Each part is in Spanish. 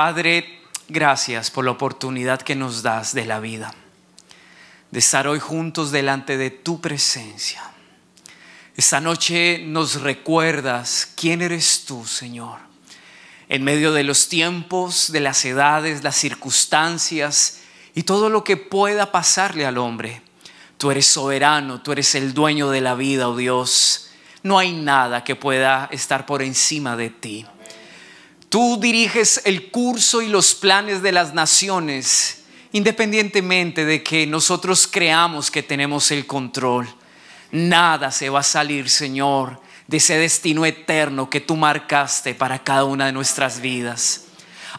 Padre, gracias por la oportunidad que nos das de la vida, de estar hoy juntos delante de tu presencia. Esta noche nos recuerdas quién eres tú, Señor, en medio de los tiempos, de las edades, las circunstancias y todo lo que pueda pasarle al hombre. Tú eres soberano, tú eres el dueño de la vida, oh Dios. No hay nada que pueda estar por encima de ti. Tú diriges el curso y los planes de las naciones independientemente de que nosotros creamos que tenemos el control. Nada se va a salir, Señor, de ese destino eterno que tú marcaste para cada una de nuestras vidas.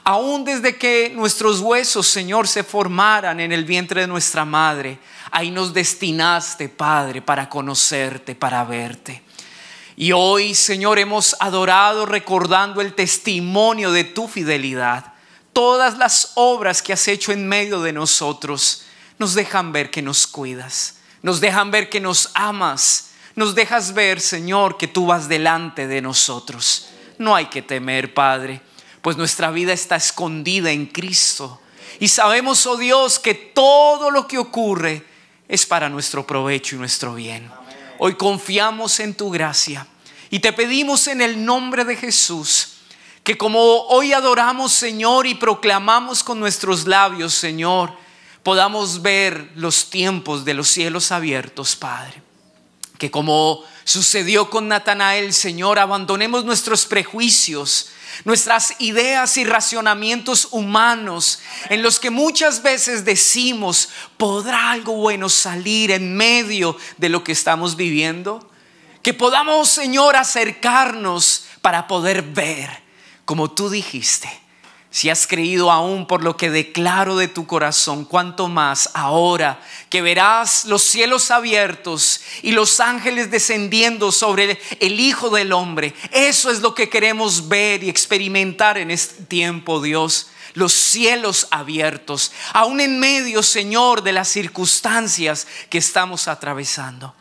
Aún desde que nuestros huesos, Señor, se formaran en el vientre de nuestra madre, ahí nos destinaste, Padre, para conocerte, para verte. Y hoy, Señor, hemos adorado recordando el testimonio de tu fidelidad. Todas las obras que has hecho en medio de nosotros nos dejan ver que nos cuidas, nos dejan ver que nos amas, nos dejas ver, Señor, que tú vas delante de nosotros. No hay que temer, Padre, pues nuestra vida está escondida en Cristo. Y sabemos, oh Dios, que todo lo que ocurre es para nuestro provecho y nuestro bien. Hoy confiamos en tu gracia y te pedimos en el nombre de Jesús que como hoy adoramos Señor y proclamamos con nuestros labios Señor, podamos ver los tiempos de los cielos abiertos, Padre. Que como sucedió con Natanael, Señor, abandonemos nuestros prejuicios nuestras ideas y racionamientos humanos en los que muchas veces decimos, ¿podrá algo bueno salir en medio de lo que estamos viviendo? Que podamos, Señor, acercarnos para poder ver, como tú dijiste, si has creído aún por lo que declaro de tu corazón, cuanto más ahora que verás los cielos abiertos y los ángeles descendiendo sobre el Hijo del Hombre. Eso es lo que queremos ver y experimentar en este tiempo, Dios. Los cielos abiertos, aún en medio, Señor, de las circunstancias que estamos atravesando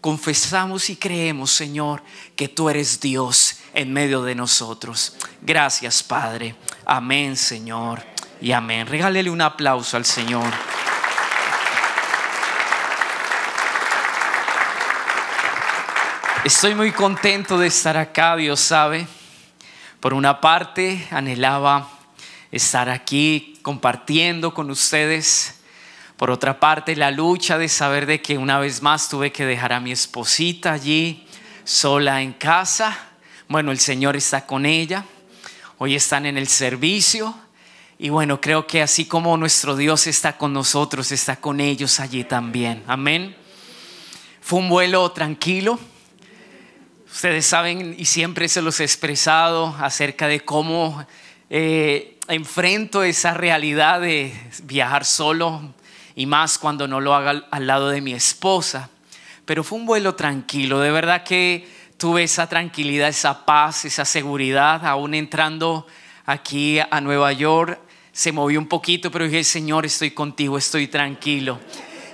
confesamos y creemos, Señor, que tú eres Dios en medio de nosotros. Gracias, Padre. Amén, Señor. Y amén. Regálele un aplauso al Señor. Estoy muy contento de estar acá, Dios sabe. Por una parte, anhelaba estar aquí compartiendo con ustedes. Por otra parte, la lucha de saber de que una vez más tuve que dejar a mi esposita allí, sola en casa. Bueno, el Señor está con ella, hoy están en el servicio. Y bueno, creo que así como nuestro Dios está con nosotros, está con ellos allí también. Amén. Fue un vuelo tranquilo. Ustedes saben y siempre se los he expresado acerca de cómo eh, enfrento esa realidad de viajar solo y más cuando no lo haga al lado de mi esposa. Pero fue un vuelo tranquilo. De verdad que tuve esa tranquilidad, esa paz, esa seguridad, aún entrando aquí a Nueva York, se movió un poquito, pero dije, Señor, estoy contigo, estoy tranquilo.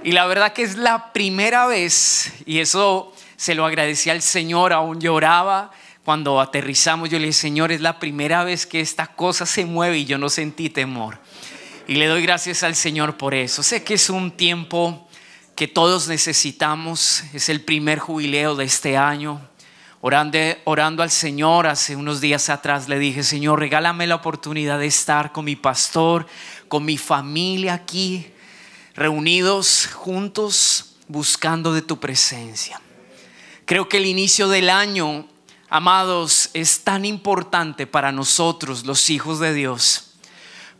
Y la verdad que es la primera vez, y eso se lo agradecí al Señor, aún lloraba. Cuando aterrizamos, yo le dije, Señor, es la primera vez que esta cosa se mueve y yo no sentí temor. Y le doy gracias al Señor por eso. Sé que es un tiempo que todos necesitamos, es el primer jubileo de este año. Orando, orando, al Señor hace unos días atrás, le dije, Señor, regálame la oportunidad de estar con mi pastor, con mi familia aquí, reunidos juntos, buscando de tu presencia. Creo que el inicio del año, amados, es tan importante para nosotros, los hijos de Dios,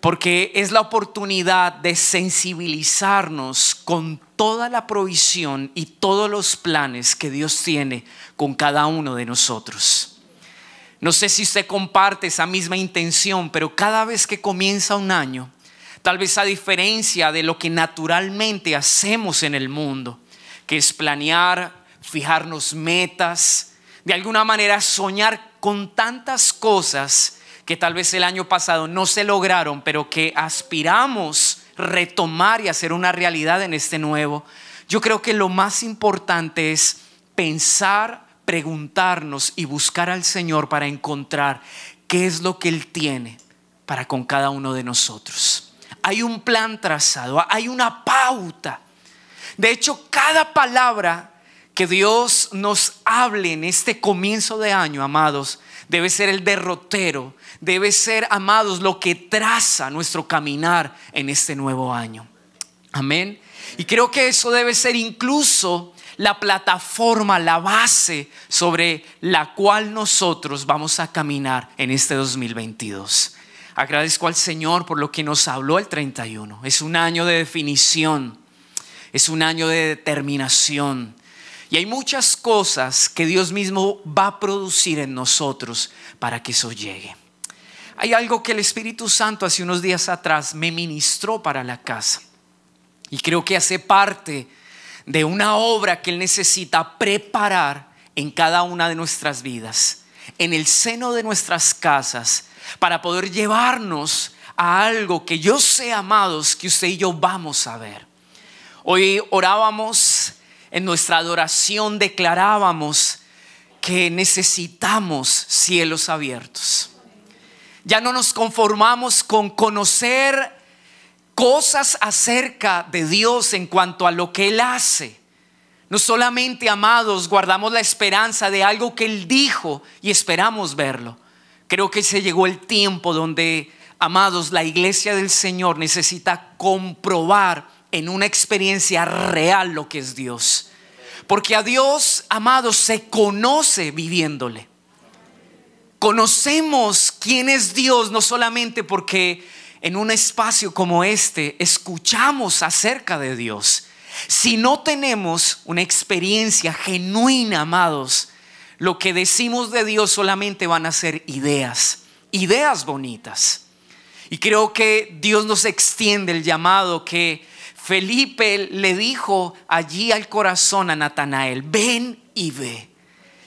porque es la oportunidad de sensibilizarnos con toda la provisión y todos los planes que Dios tiene con cada uno de nosotros. No sé si usted comparte esa misma intención, pero cada vez que comienza un año, tal vez a diferencia de lo que naturalmente hacemos en el mundo, que es planear, fijarnos metas, de alguna manera soñar con tantas cosas que tal vez el año pasado no se lograron, pero que aspiramos retomar y hacer una realidad en este nuevo, yo creo que lo más importante es pensar, preguntarnos y buscar al Señor para encontrar qué es lo que Él tiene para con cada uno de nosotros. Hay un plan trazado, hay una pauta. De hecho, cada palabra que Dios nos hable en este comienzo de año, amados, debe ser el derrotero, debe ser, amados, lo que traza nuestro caminar en este nuevo año. Amén. Y creo que eso debe ser incluso la plataforma, la base sobre la cual nosotros vamos a caminar en este 2022. Agradezco al Señor por lo que nos habló el 31. Es un año de definición, es un año de determinación, y hay muchas cosas que Dios mismo va a producir en nosotros para que eso llegue. Hay algo que el Espíritu Santo hace unos días atrás me ministró para la casa. Y creo que hace parte de una obra que Él necesita preparar en cada una de nuestras vidas, en el seno de nuestras casas, para poder llevarnos a algo que yo sé, amados, que usted y yo vamos a ver. Hoy orábamos en nuestra adoración declarábamos que necesitamos cielos abiertos. Ya no nos conformamos con conocer cosas acerca de Dios en cuanto a lo que Él hace. No solamente, amados, guardamos la esperanza de algo que Él dijo y esperamos verlo. Creo que se llegó el tiempo donde, amados, la iglesia del Señor necesita comprobar en una experiencia real lo que es Dios. Porque a Dios, amados se conoce viviéndole. Conocemos quién es Dios, no solamente porque en un espacio como este escuchamos acerca de Dios. Si no tenemos una experiencia genuina, amados, lo que decimos de Dios solamente van a ser ideas, ideas bonitas. Y creo que Dios nos extiende el llamado que Felipe le dijo allí al corazón a Natanael, ven y ve.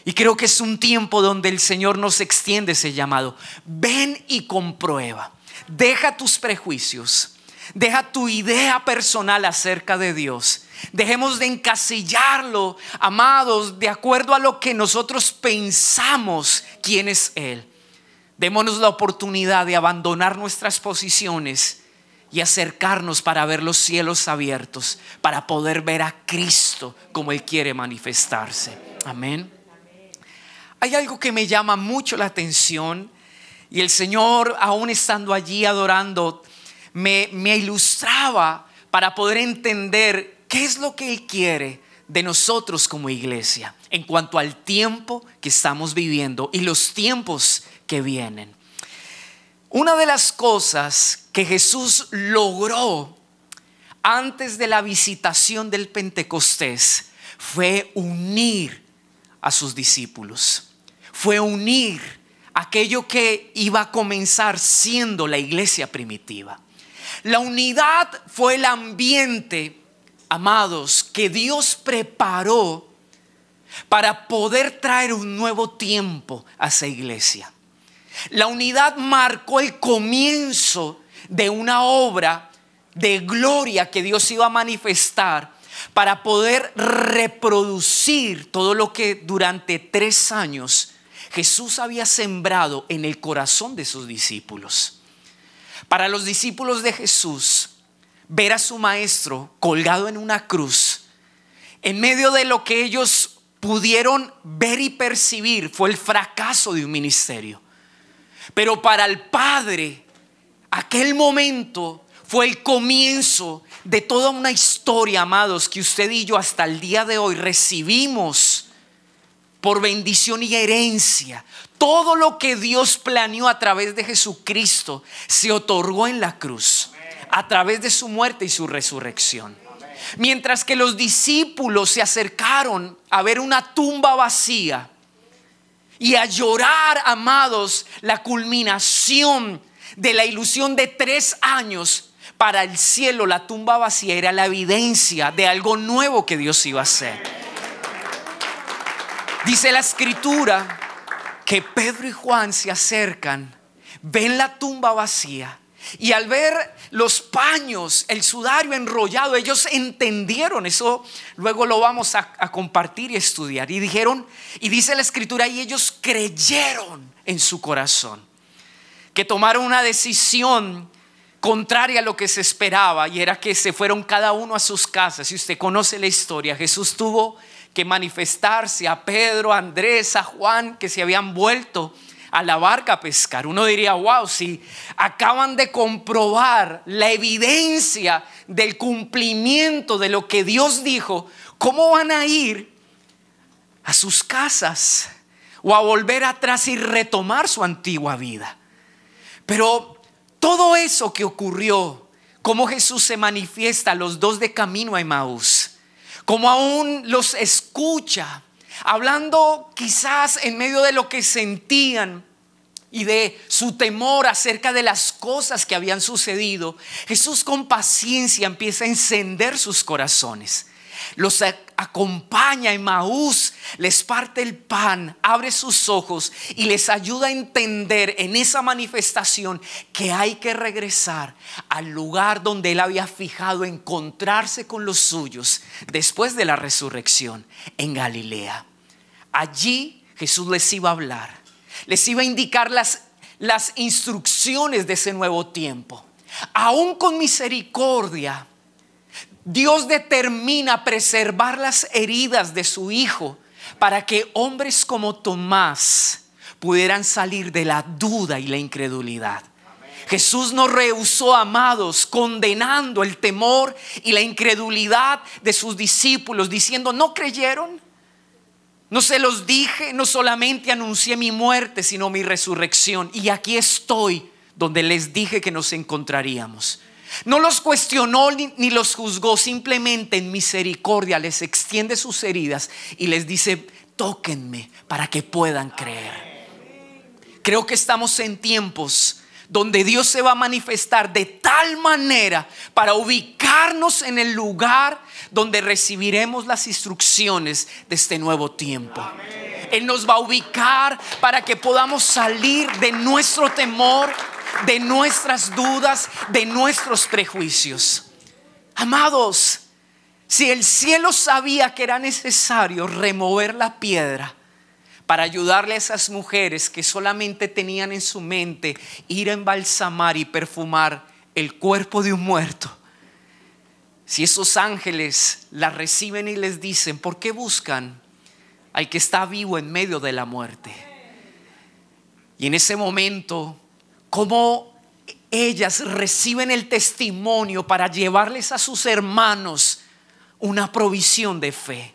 Y creo que es un tiempo donde el Señor nos extiende ese llamado. Ven y comprueba. Deja tus prejuicios. Deja tu idea personal acerca de Dios. Dejemos de encasillarlo, amados, de acuerdo a lo que nosotros pensamos quién es Él. Démonos la oportunidad de abandonar nuestras posiciones y acercarnos para ver los cielos abiertos, para poder ver a Cristo como Él quiere manifestarse. Amén. Hay algo que me llama mucho la atención y el Señor, aún estando allí adorando, me, me ilustraba para poder entender qué es lo que Él quiere de nosotros como iglesia en cuanto al tiempo que estamos viviendo y los tiempos que vienen. Una de las cosas que Jesús logró antes de la visitación del Pentecostés fue unir a sus discípulos, fue unir aquello que iba a comenzar siendo la iglesia primitiva. La unidad fue el ambiente, amados, que Dios preparó para poder traer un nuevo tiempo a esa iglesia. La unidad marcó el comienzo de una obra de gloria que Dios iba a manifestar para poder reproducir todo lo que durante tres años Jesús había sembrado en el corazón de sus discípulos. Para los discípulos de Jesús, ver a su maestro colgado en una cruz, en medio de lo que ellos pudieron ver y percibir, fue el fracaso de un ministerio. Pero para el Padre, aquel momento fue el comienzo de toda una historia, amados, que usted y yo hasta el día de hoy recibimos por bendición y herencia. Todo lo que Dios planeó a través de Jesucristo se otorgó en la cruz, a través de su muerte y su resurrección. Mientras que los discípulos se acercaron a ver una tumba vacía, y a llorar, amados, la culminación de la ilusión de tres años. Para el cielo la tumba vacía era la evidencia de algo nuevo que Dios iba a hacer. Dice la escritura que Pedro y Juan se acercan, ven la tumba vacía y al ver los paños, el sudario enrollado, ellos entendieron eso. Luego lo vamos a, compartir y estudiar. Y dijeron, y dice la escritura, y ellos creyeron en su corazón, que tomaron una decisión contraria a lo que se esperaba, y era que se fueron cada uno a sus casas. Si usted conoce la historia, Jesús tuvo que manifestarse a Pedro, a Andrés, a Juan, que se habían vuelto a la barca a pescar. Uno diría, wow, si acaban de comprobar la evidencia del cumplimiento de lo que Dios dijo, ¿cómo van a ir a sus casas o a volver atrás y retomar su antigua vida? Pero todo eso que ocurrió, cómo Jesús se manifiesta a los dos de camino a Emaús, cómo aún los escucha, hablando quizás en medio de lo que sentían y de su temor acerca de las cosas que habían sucedido, Jesús con paciencia empieza a encender sus corazones los acompaña en Maús, les parte el pan, abre sus ojos y les ayuda a entender en esa manifestación que hay que regresar al lugar donde él había fijado encontrarse con los suyos después de la resurrección en Galilea. Allí Jesús les iba a hablar, les iba a indicar las, las instrucciones de ese nuevo tiempo. Aún con misericordia, Dios determina preservar las heridas de su hijo para que hombres como Tomás pudieran salir de la duda y la incredulidad. Jesús no rehusó, amados, condenando el temor y la incredulidad de sus discípulos, diciendo, ¿no creyeron? No se los dije, no solamente anuncié mi muerte, sino mi resurrección. Y aquí estoy donde les dije que nos encontraríamos. No los cuestionó ni, los juzgó, simplemente en misericordia les extiende sus heridas y les dice, tóquenme para que puedan creer. Creo que estamos en tiempos donde Dios se va a manifestar de tal manera para ubicarnos en el lugar donde recibiremos las instrucciones de este nuevo tiempo. Amén. Él nos va a ubicar para que podamos salir de nuestro temor, de nuestras dudas, de nuestros prejuicios. Amados, si el cielo sabía que era necesario remover la piedra, para ayudarle a esas mujeres que solamente tenían en su mente ir a embalsamar y perfumar el cuerpo de un muerto. Si esos ángeles las reciben y les dicen, ¿por qué buscan al que está vivo en medio de la muerte. Y en ese momento, como ellas reciben el testimonio para llevarles a sus hermanos una provisión de fe.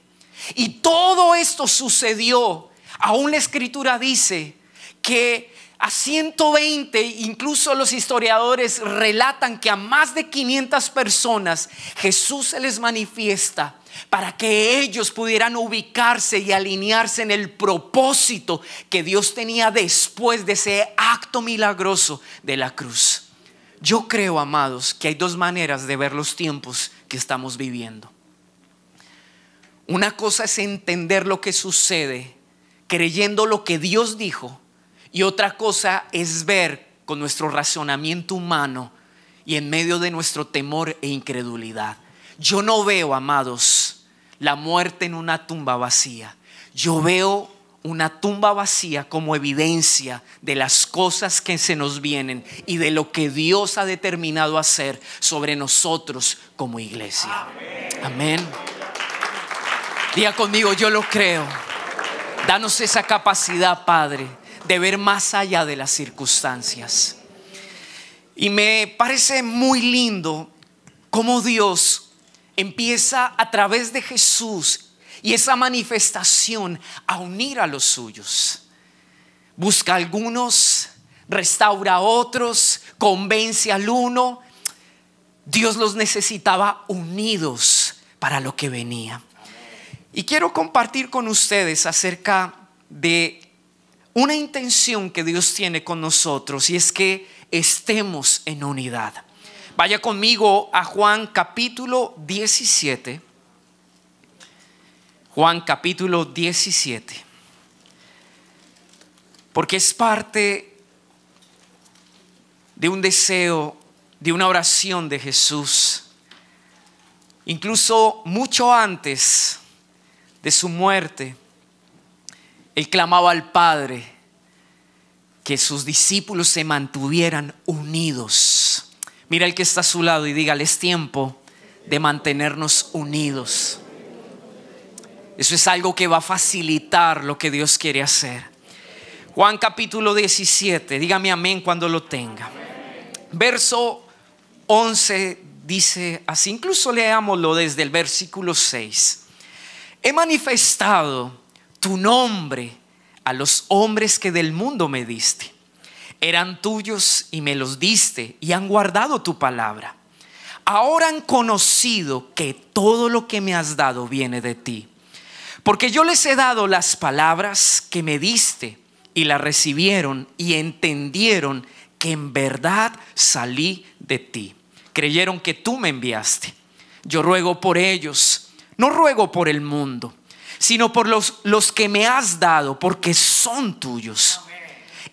Y todo esto sucedió. Aún la escritura dice que a 120, incluso los historiadores relatan que a más de 500 personas Jesús se les manifiesta para que ellos pudieran ubicarse y alinearse en el propósito que Dios tenía después de ese acto milagroso de la cruz. Yo creo, amados, que hay dos maneras de ver los tiempos que estamos viviendo. Una cosa es entender lo que sucede creyendo lo que Dios dijo y otra cosa es ver con nuestro razonamiento humano y en medio de nuestro temor e incredulidad. Yo no veo, amados, la muerte en una tumba vacía. Yo veo una tumba vacía como evidencia de las cosas que se nos vienen y de lo que Dios ha determinado hacer sobre nosotros como iglesia. Amén. Diga conmigo, yo lo creo. Danos esa capacidad, Padre, de ver más allá de las circunstancias. Y me parece muy lindo cómo Dios empieza a través de Jesús y esa manifestación a unir a los suyos. Busca algunos, restaura a otros, convence al uno. Dios los necesitaba unidos para lo que venía. Y quiero compartir con ustedes acerca de una intención que Dios tiene con nosotros y es que estemos en unidad. Vaya conmigo a Juan capítulo 17. Juan capítulo 17. Porque es parte de un deseo, de una oración de Jesús. Incluso mucho antes de su muerte, él clamaba al Padre que sus discípulos se mantuvieran unidos Mira el que está a su lado y dígale, es tiempo de mantenernos unidos. Eso es algo que va a facilitar lo que Dios quiere hacer. Juan capítulo 17, dígame amén cuando lo tenga. Verso 11 dice así, incluso leámoslo desde el versículo 6. He manifestado tu nombre a los hombres que del mundo me diste eran tuyos y me los diste y han guardado tu palabra. Ahora han conocido que todo lo que me has dado viene de ti. Porque yo les he dado las palabras que me diste y las recibieron y entendieron que en verdad salí de ti. Creyeron que tú me enviaste. Yo ruego por ellos, no ruego por el mundo, sino por los, los que me has dado, porque son tuyos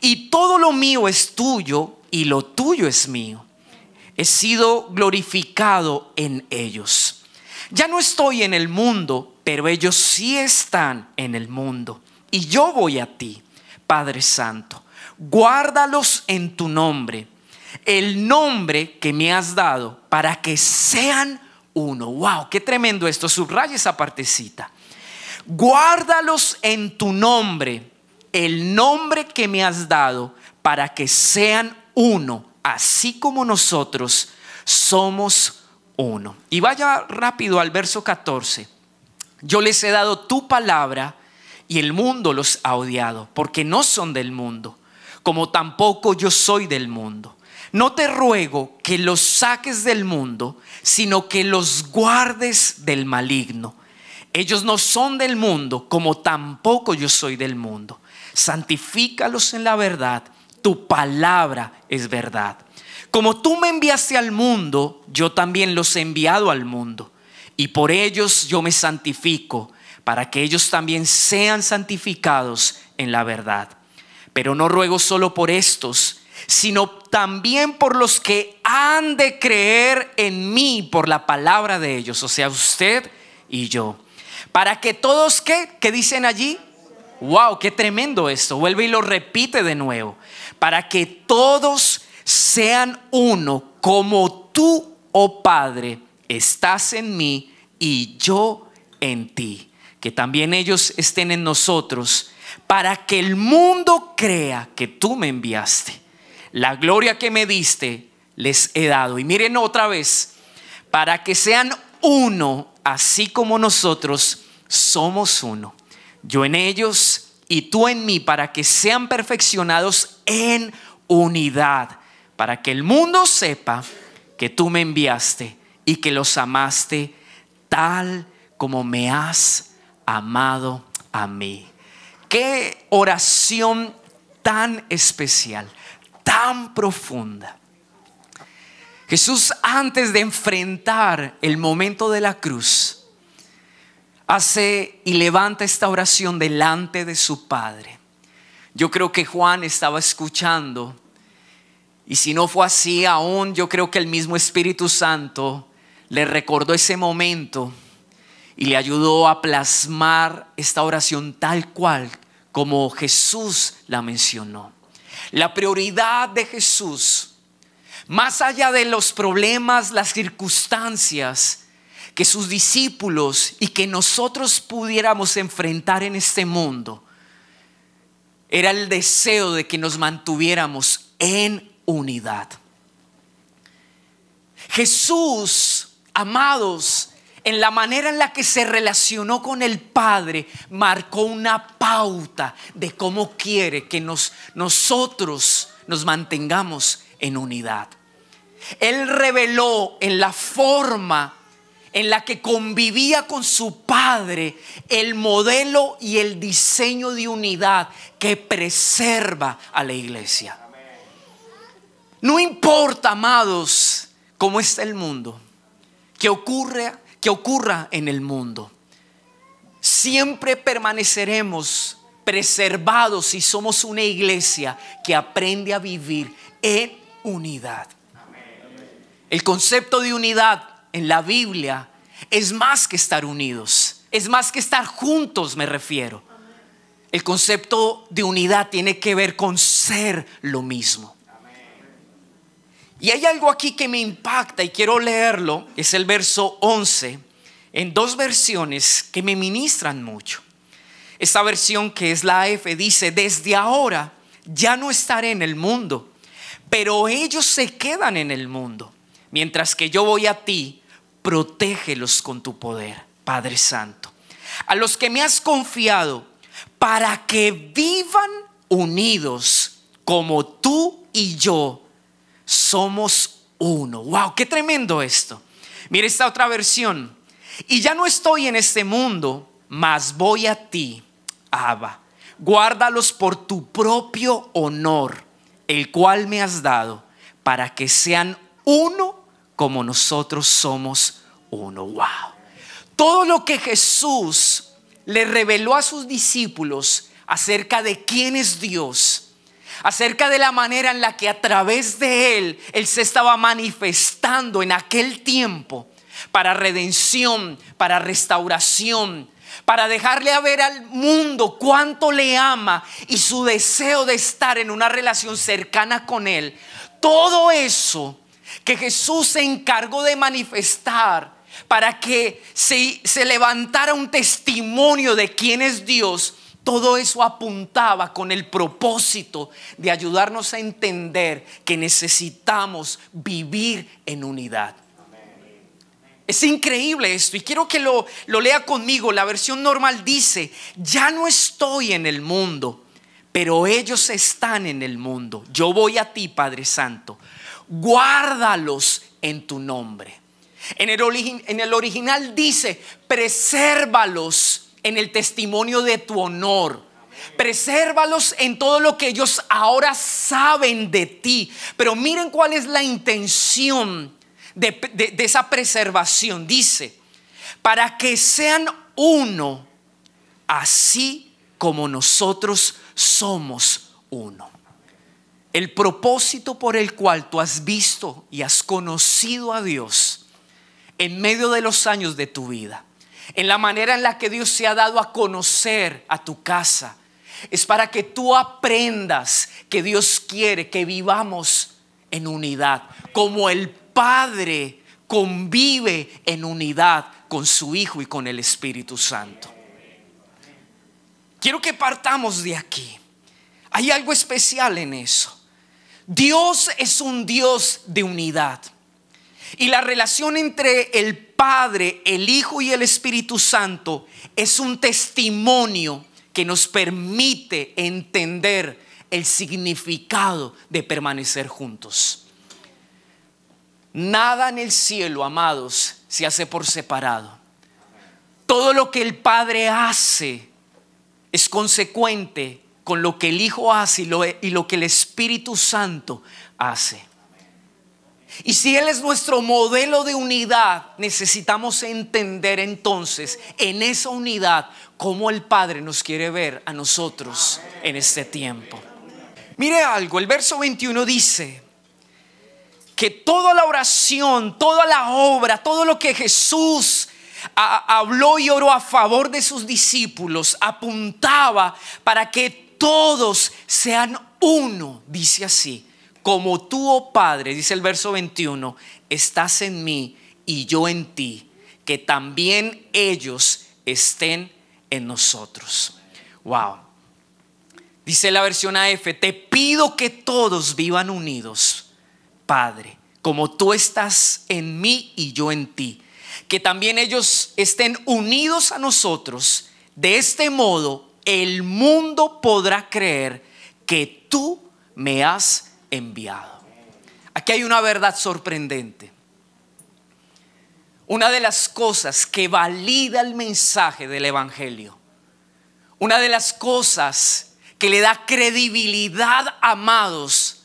y todo lo mío es tuyo y lo tuyo es mío. He sido glorificado en ellos. Ya no estoy en el mundo, pero ellos sí están en el mundo. Y yo voy a ti, Padre Santo. Guárdalos en tu nombre, el nombre que me has dado, para que sean uno. ¡Wow! ¡Qué tremendo esto! Subraya esa partecita. Guárdalos en tu nombre el nombre que me has dado para que sean uno, así como nosotros somos uno. Y vaya rápido al verso 14. Yo les he dado tu palabra y el mundo los ha odiado, porque no son del mundo, como tampoco yo soy del mundo. No te ruego que los saques del mundo, sino que los guardes del maligno. Ellos no son del mundo, como tampoco yo soy del mundo santifícalos en la verdad, tu palabra es verdad. Como tú me enviaste al mundo, yo también los he enviado al mundo, y por ellos yo me santifico, para que ellos también sean santificados en la verdad. Pero no ruego solo por estos, sino también por los que han de creer en mí por la palabra de ellos, o sea, usted y yo. Para que todos que, que dicen allí, wow, qué tremendo esto. Vuelve y lo repite de nuevo. Para que todos sean uno, como tú, oh Padre, estás en mí y yo en ti. Que también ellos estén en nosotros, para que el mundo crea que tú me enviaste. La gloria que me diste les he dado. Y miren otra vez, para que sean uno, así como nosotros somos uno yo en ellos y tú en mí, para que sean perfeccionados en unidad, para que el mundo sepa que tú me enviaste y que los amaste tal como me has amado a mí. Qué oración tan especial, tan profunda. Jesús antes de enfrentar el momento de la cruz, hace y levanta esta oración delante de su Padre. Yo creo que Juan estaba escuchando y si no fue así aún, yo creo que el mismo Espíritu Santo le recordó ese momento y le ayudó a plasmar esta oración tal cual como Jesús la mencionó. La prioridad de Jesús, más allá de los problemas, las circunstancias, que sus discípulos y que nosotros pudiéramos enfrentar en este mundo era el deseo de que nos mantuviéramos en unidad. Jesús, amados, en la manera en la que se relacionó con el Padre, marcó una pauta de cómo quiere que nos, nosotros nos mantengamos en unidad. Él reveló en la forma en la que convivía con su padre el modelo y el diseño de unidad que preserva a la iglesia. No importa, amados, cómo está el mundo, que ocurra, que ocurra en el mundo. Siempre permaneceremos preservados si somos una iglesia que aprende a vivir en unidad. El concepto de unidad en la Biblia es más que estar unidos, es más que estar juntos, me refiero. El concepto de unidad tiene que ver con ser lo mismo. Y hay algo aquí que me impacta y quiero leerlo, es el verso 11, en dos versiones que me ministran mucho. Esta versión que es la F dice, desde ahora ya no estaré en el mundo, pero ellos se quedan en el mundo, mientras que yo voy a ti, protégelos con tu poder, Padre Santo. A los que me has confiado, para que vivan unidos como tú y yo somos uno. ¡Wow! ¡Qué tremendo esto! Mira esta otra versión. Y ya no estoy en este mundo, mas voy a ti, Abba. Guárdalos por tu propio honor, el cual me has dado, para que sean uno como nosotros somos uno. ¡Wow! Todo lo que Jesús le reveló a sus discípulos acerca de quién es Dios, acerca de la manera en la que a través de Él Él se estaba manifestando en aquel tiempo para redención, para restauración, para dejarle a ver al mundo cuánto le ama y su deseo de estar en una relación cercana con Él. Todo eso que Jesús se encargó de manifestar para que se, se levantara un testimonio de quién es Dios, todo eso apuntaba con el propósito de ayudarnos a entender que necesitamos vivir en unidad. Es increíble esto y quiero que lo, lea conmigo. La versión normal dice, ya no estoy en el mundo, pero ellos están en el mundo. Yo voy a ti, Padre Santo guárdalos en tu nombre. En el, original dice, presérvalos en el testimonio de tu honor. Presérvalos en todo lo que ellos ahora saben de ti. Pero miren cuál es la intención de, esa preservación. Dice, para que sean uno, así como nosotros somos uno. El propósito por el cual tú has visto y has conocido a Dios en medio de los años de tu vida, en la manera en la que Dios se ha dado a conocer a tu casa, es para que tú aprendas que Dios quiere que vivamos en unidad, como el Padre convive en unidad con su Hijo y con el Espíritu Santo. Quiero que partamos de aquí. Hay algo especial en eso. Dios es un Dios de unidad. Y la relación entre el Padre, el Hijo y el Espíritu Santo es un testimonio que nos permite entender el significado de permanecer juntos. Nada en el cielo, amados, se hace por separado. Todo lo que el Padre hace es consecuente con lo que el Hijo hace y lo, que el Espíritu Santo hace. Y si Él es nuestro modelo de unidad, necesitamos entender entonces en esa unidad cómo el Padre nos quiere ver a nosotros en este tiempo. Mire algo, el verso 21 dice que toda la oración, toda la obra, todo lo que Jesús habló y oró a favor de sus discípulos apuntaba para que todos sean uno, dice así, como tú, oh Padre, dice el verso 21, estás en mí y yo en ti, que también ellos estén en nosotros. Wow. Dice la versión AF, te pido que todos vivan unidos, Padre, como tú estás en mí y yo en ti, que también ellos estén unidos a nosotros. De este modo el mundo podrá creer que tú me has enviado. Aquí hay una verdad sorprendente. Una de las cosas que valida el mensaje del Evangelio, una de las cosas que le da credibilidad, amados,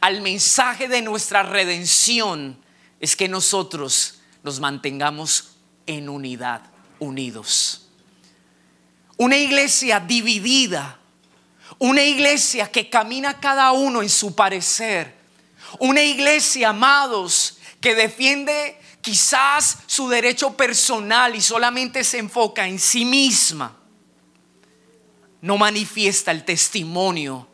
al mensaje de nuestra redención, es que nosotros nos mantengamos en unidad, unidos. Una iglesia dividida. Una iglesia que camina cada uno en su parecer. Una iglesia, amados, que defiende quizás su derecho personal y solamente se enfoca en sí misma. No manifiesta el testimonio,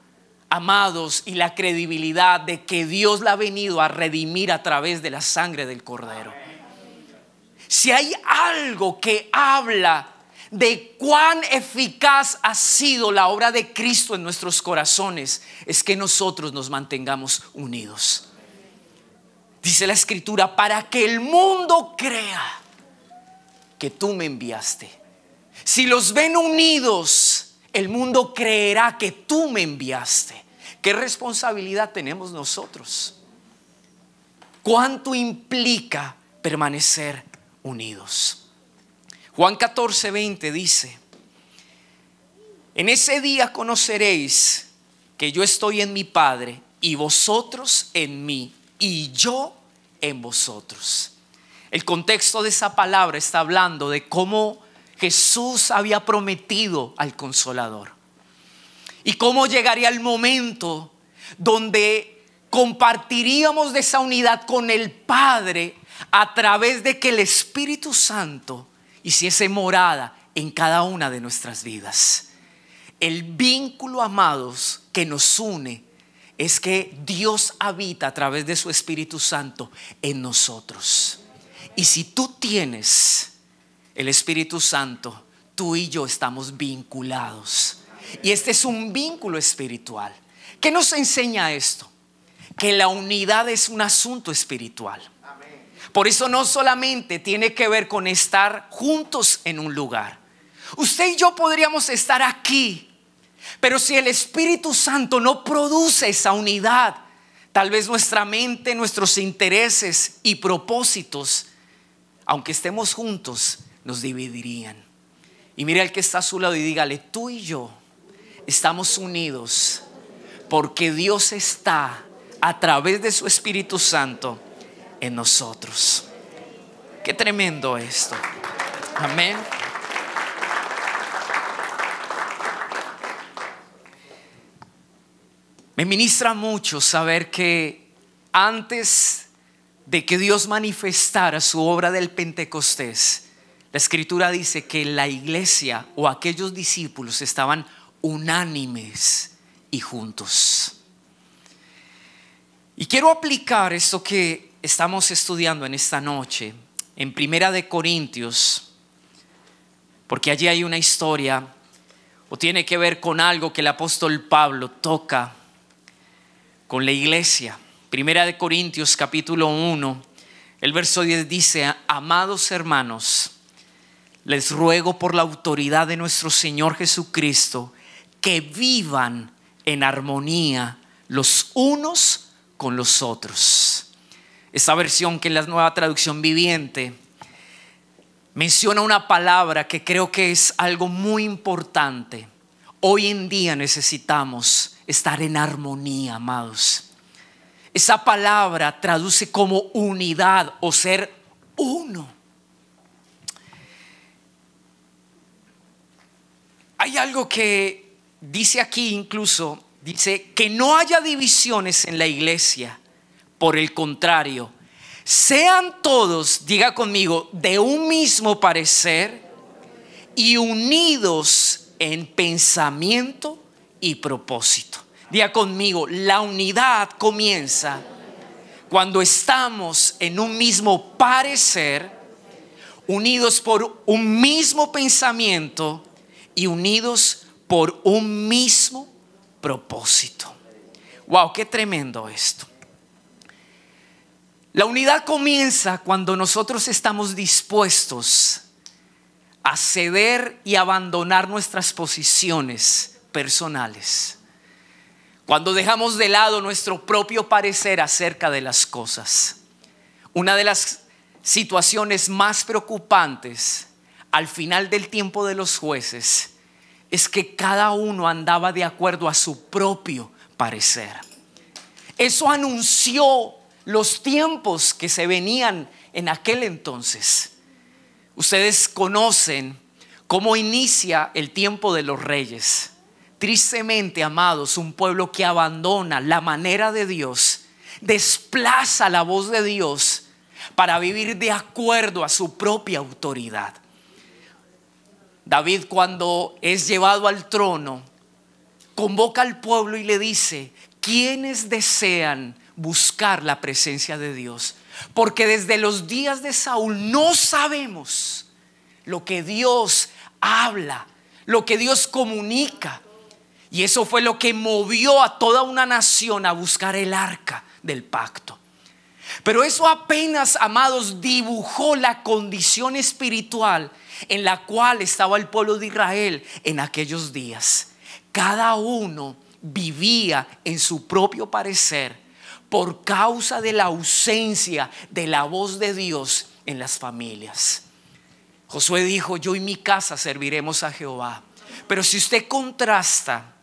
amados, y la credibilidad de que Dios la ha venido a redimir a través de la sangre del cordero. Si hay algo que habla de cuán eficaz ha sido la obra de Cristo en nuestros corazones es que nosotros nos mantengamos unidos. Dice la escritura, para que el mundo crea que tú me enviaste. Si los ven unidos, el mundo creerá que tú me enviaste. ¿Qué responsabilidad tenemos nosotros? ¿Cuánto implica permanecer unidos? Juan 14, 20 dice, en ese día conoceréis que yo estoy en mi Padre y vosotros en mí y yo en vosotros. El contexto de esa palabra está hablando de cómo Jesús había prometido al consolador y cómo llegaría el momento donde compartiríamos de esa unidad con el Padre a través de que el Espíritu Santo y si es morada en cada una de nuestras vidas. El vínculo, amados, que nos une es que Dios habita a través de su Espíritu Santo en nosotros. Y si tú tienes el Espíritu Santo, tú y yo estamos vinculados. Y este es un vínculo espiritual. ¿Qué nos enseña esto? Que la unidad es un asunto espiritual. Por eso no solamente tiene que ver con estar juntos en un lugar. Usted y yo podríamos estar aquí, pero si el Espíritu Santo no produce esa unidad, tal vez nuestra mente, nuestros intereses y propósitos, aunque estemos juntos, nos dividirían. Y mire al que está a su lado y dígale, tú y yo estamos unidos porque Dios está a través de su Espíritu Santo en nosotros. Qué tremendo esto. Amén. Me ministra mucho saber que antes de que Dios manifestara su obra del Pentecostés, la escritura dice que la iglesia o aquellos discípulos estaban unánimes y juntos. Y quiero aplicar esto que estamos estudiando en esta noche en Primera de Corintios, porque allí hay una historia o tiene que ver con algo que el apóstol Pablo toca con la iglesia. Primera de Corintios capítulo 1, el verso 10 dice, amados hermanos, les ruego por la autoridad de nuestro Señor Jesucristo que vivan en armonía los unos con los otros esta versión que es la nueva traducción viviente, menciona una palabra que creo que es algo muy importante. Hoy en día necesitamos estar en armonía, amados. Esa palabra traduce como unidad o ser uno. Hay algo que dice aquí incluso, dice que no haya divisiones en la iglesia, por el contrario, sean todos, diga conmigo, de un mismo parecer y unidos en pensamiento y propósito. Diga conmigo, la unidad comienza cuando estamos en un mismo parecer, unidos por un mismo pensamiento y unidos por un mismo propósito. Wow, qué tremendo esto. La unidad comienza cuando nosotros estamos dispuestos a ceder y abandonar nuestras posiciones personales. Cuando dejamos de lado nuestro propio parecer acerca de las cosas. Una de las situaciones más preocupantes al final del tiempo de los jueces es que cada uno andaba de acuerdo a su propio parecer. Eso anunció los tiempos que se venían en aquel entonces. Ustedes conocen cómo inicia el tiempo de los reyes. Tristemente, amados, un pueblo que abandona la manera de Dios, desplaza la voz de Dios para vivir de acuerdo a su propia autoridad. David cuando es llevado al trono, convoca al pueblo y le dice, quienes desean buscar la presencia de Dios. Porque desde los días de Saúl no sabemos lo que Dios habla, lo que Dios comunica. Y eso fue lo que movió a toda una nación a buscar el arca del pacto. Pero eso apenas, amados, dibujó la condición espiritual en la cual estaba el pueblo de Israel en aquellos días. Cada uno vivía en su propio parecer por causa de la ausencia de la voz de Dios en las familias. Josué dijo, yo y mi casa serviremos a Jehová. Pero si usted contrasta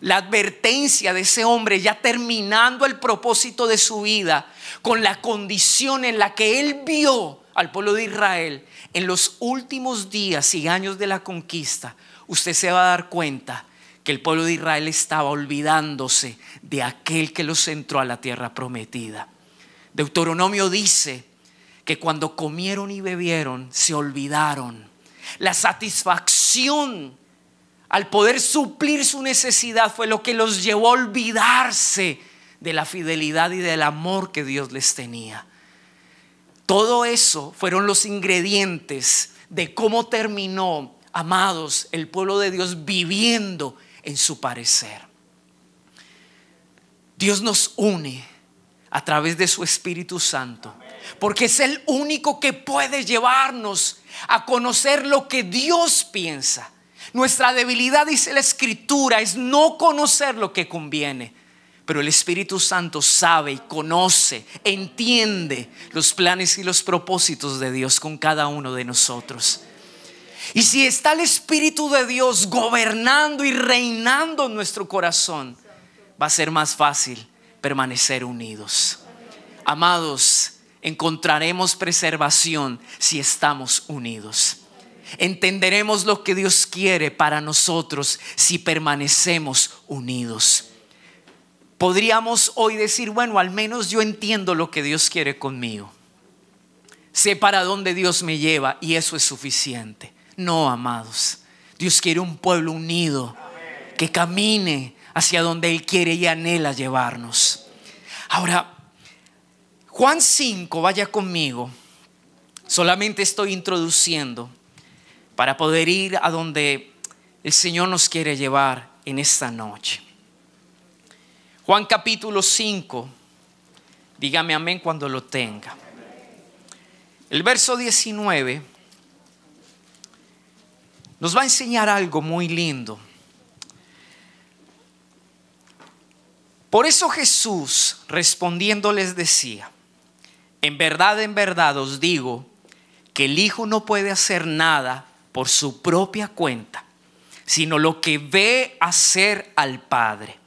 la advertencia de ese hombre ya terminando el propósito de su vida con la condición en la que él vio al pueblo de Israel en los últimos días y años de la conquista, usted se va a dar cuenta que el pueblo de Israel estaba olvidándose de aquel que los entró a la tierra prometida. Deuteronomio dice que cuando comieron y bebieron se olvidaron. La satisfacción al poder suplir su necesidad fue lo que los llevó a olvidarse de la fidelidad y del amor que Dios les tenía. Todo eso fueron los ingredientes de cómo terminó, amados, el pueblo de Dios viviendo en su parecer. Dios nos une a través de su Espíritu Santo, porque es el único que puede llevarnos a conocer lo que Dios piensa. Nuestra debilidad, dice la Escritura, es no conocer lo que conviene. Pero el Espíritu Santo sabe y conoce, entiende los planes y los propósitos de Dios con cada uno de nosotros. Y si está el Espíritu de Dios gobernando y reinando en nuestro corazón, va a ser más fácil permanecer unidos. Amados, encontraremos preservación si estamos unidos. Entenderemos lo que Dios quiere para nosotros si permanecemos unidos. Podríamos hoy decir, bueno, al menos yo entiendo lo que Dios quiere conmigo. Sé para dónde Dios me lleva y eso es suficiente. No, amados. Dios quiere un pueblo unido que camine hacia donde Él quiere y anhela llevarnos. Ahora, Juan 5, vaya conmigo. Solamente estoy introduciendo para poder ir a donde el Señor nos quiere llevar en esta noche. Juan capítulo 5, dígame amén cuando lo tenga. El verso 19 nos va a enseñar algo muy lindo. Por eso Jesús respondiendo les decía, en verdad, en verdad os digo que el Hijo no puede hacer nada por su propia cuenta, sino lo que ve hacer al Padre.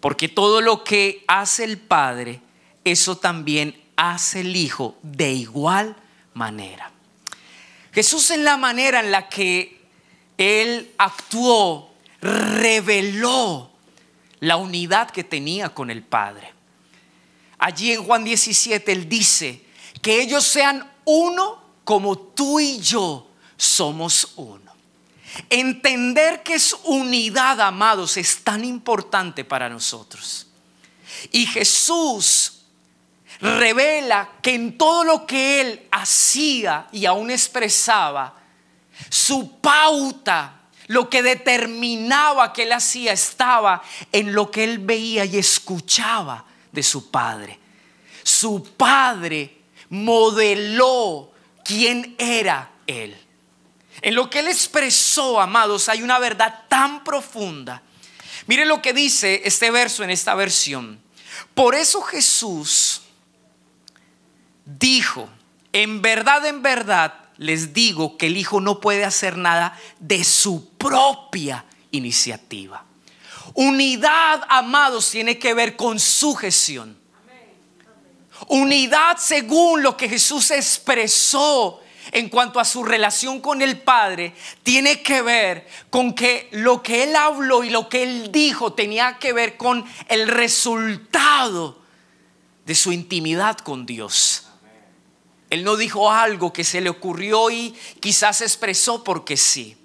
Porque todo lo que hace el Padre, eso también hace el Hijo de igual manera. Jesús en la manera en la que él actuó, reveló la unidad que tenía con el Padre. Allí en Juan 17 Él dice, que ellos sean uno como tú y yo somos uno. Entender que es unidad, amados, es tan importante para nosotros. Y Jesús revela que en todo lo que él hacía y aún expresaba, su pauta, lo que determinaba que él hacía, estaba en lo que él veía y escuchaba de su padre. Su padre modeló quién era él. En lo que él expresó, amados, hay una verdad tan profunda. Miren lo que dice este verso en esta versión. Por eso Jesús dijo, en verdad, en verdad, les digo que el Hijo no puede hacer nada de su propia iniciativa. Unidad, amados, tiene que ver con sujeción. Unidad según lo que Jesús expresó en cuanto a su relación con el Padre, tiene que ver con que lo que Él habló y lo que Él dijo tenía que ver con el resultado de su intimidad con Dios él no dijo algo que se le ocurrió y quizás expresó porque sí.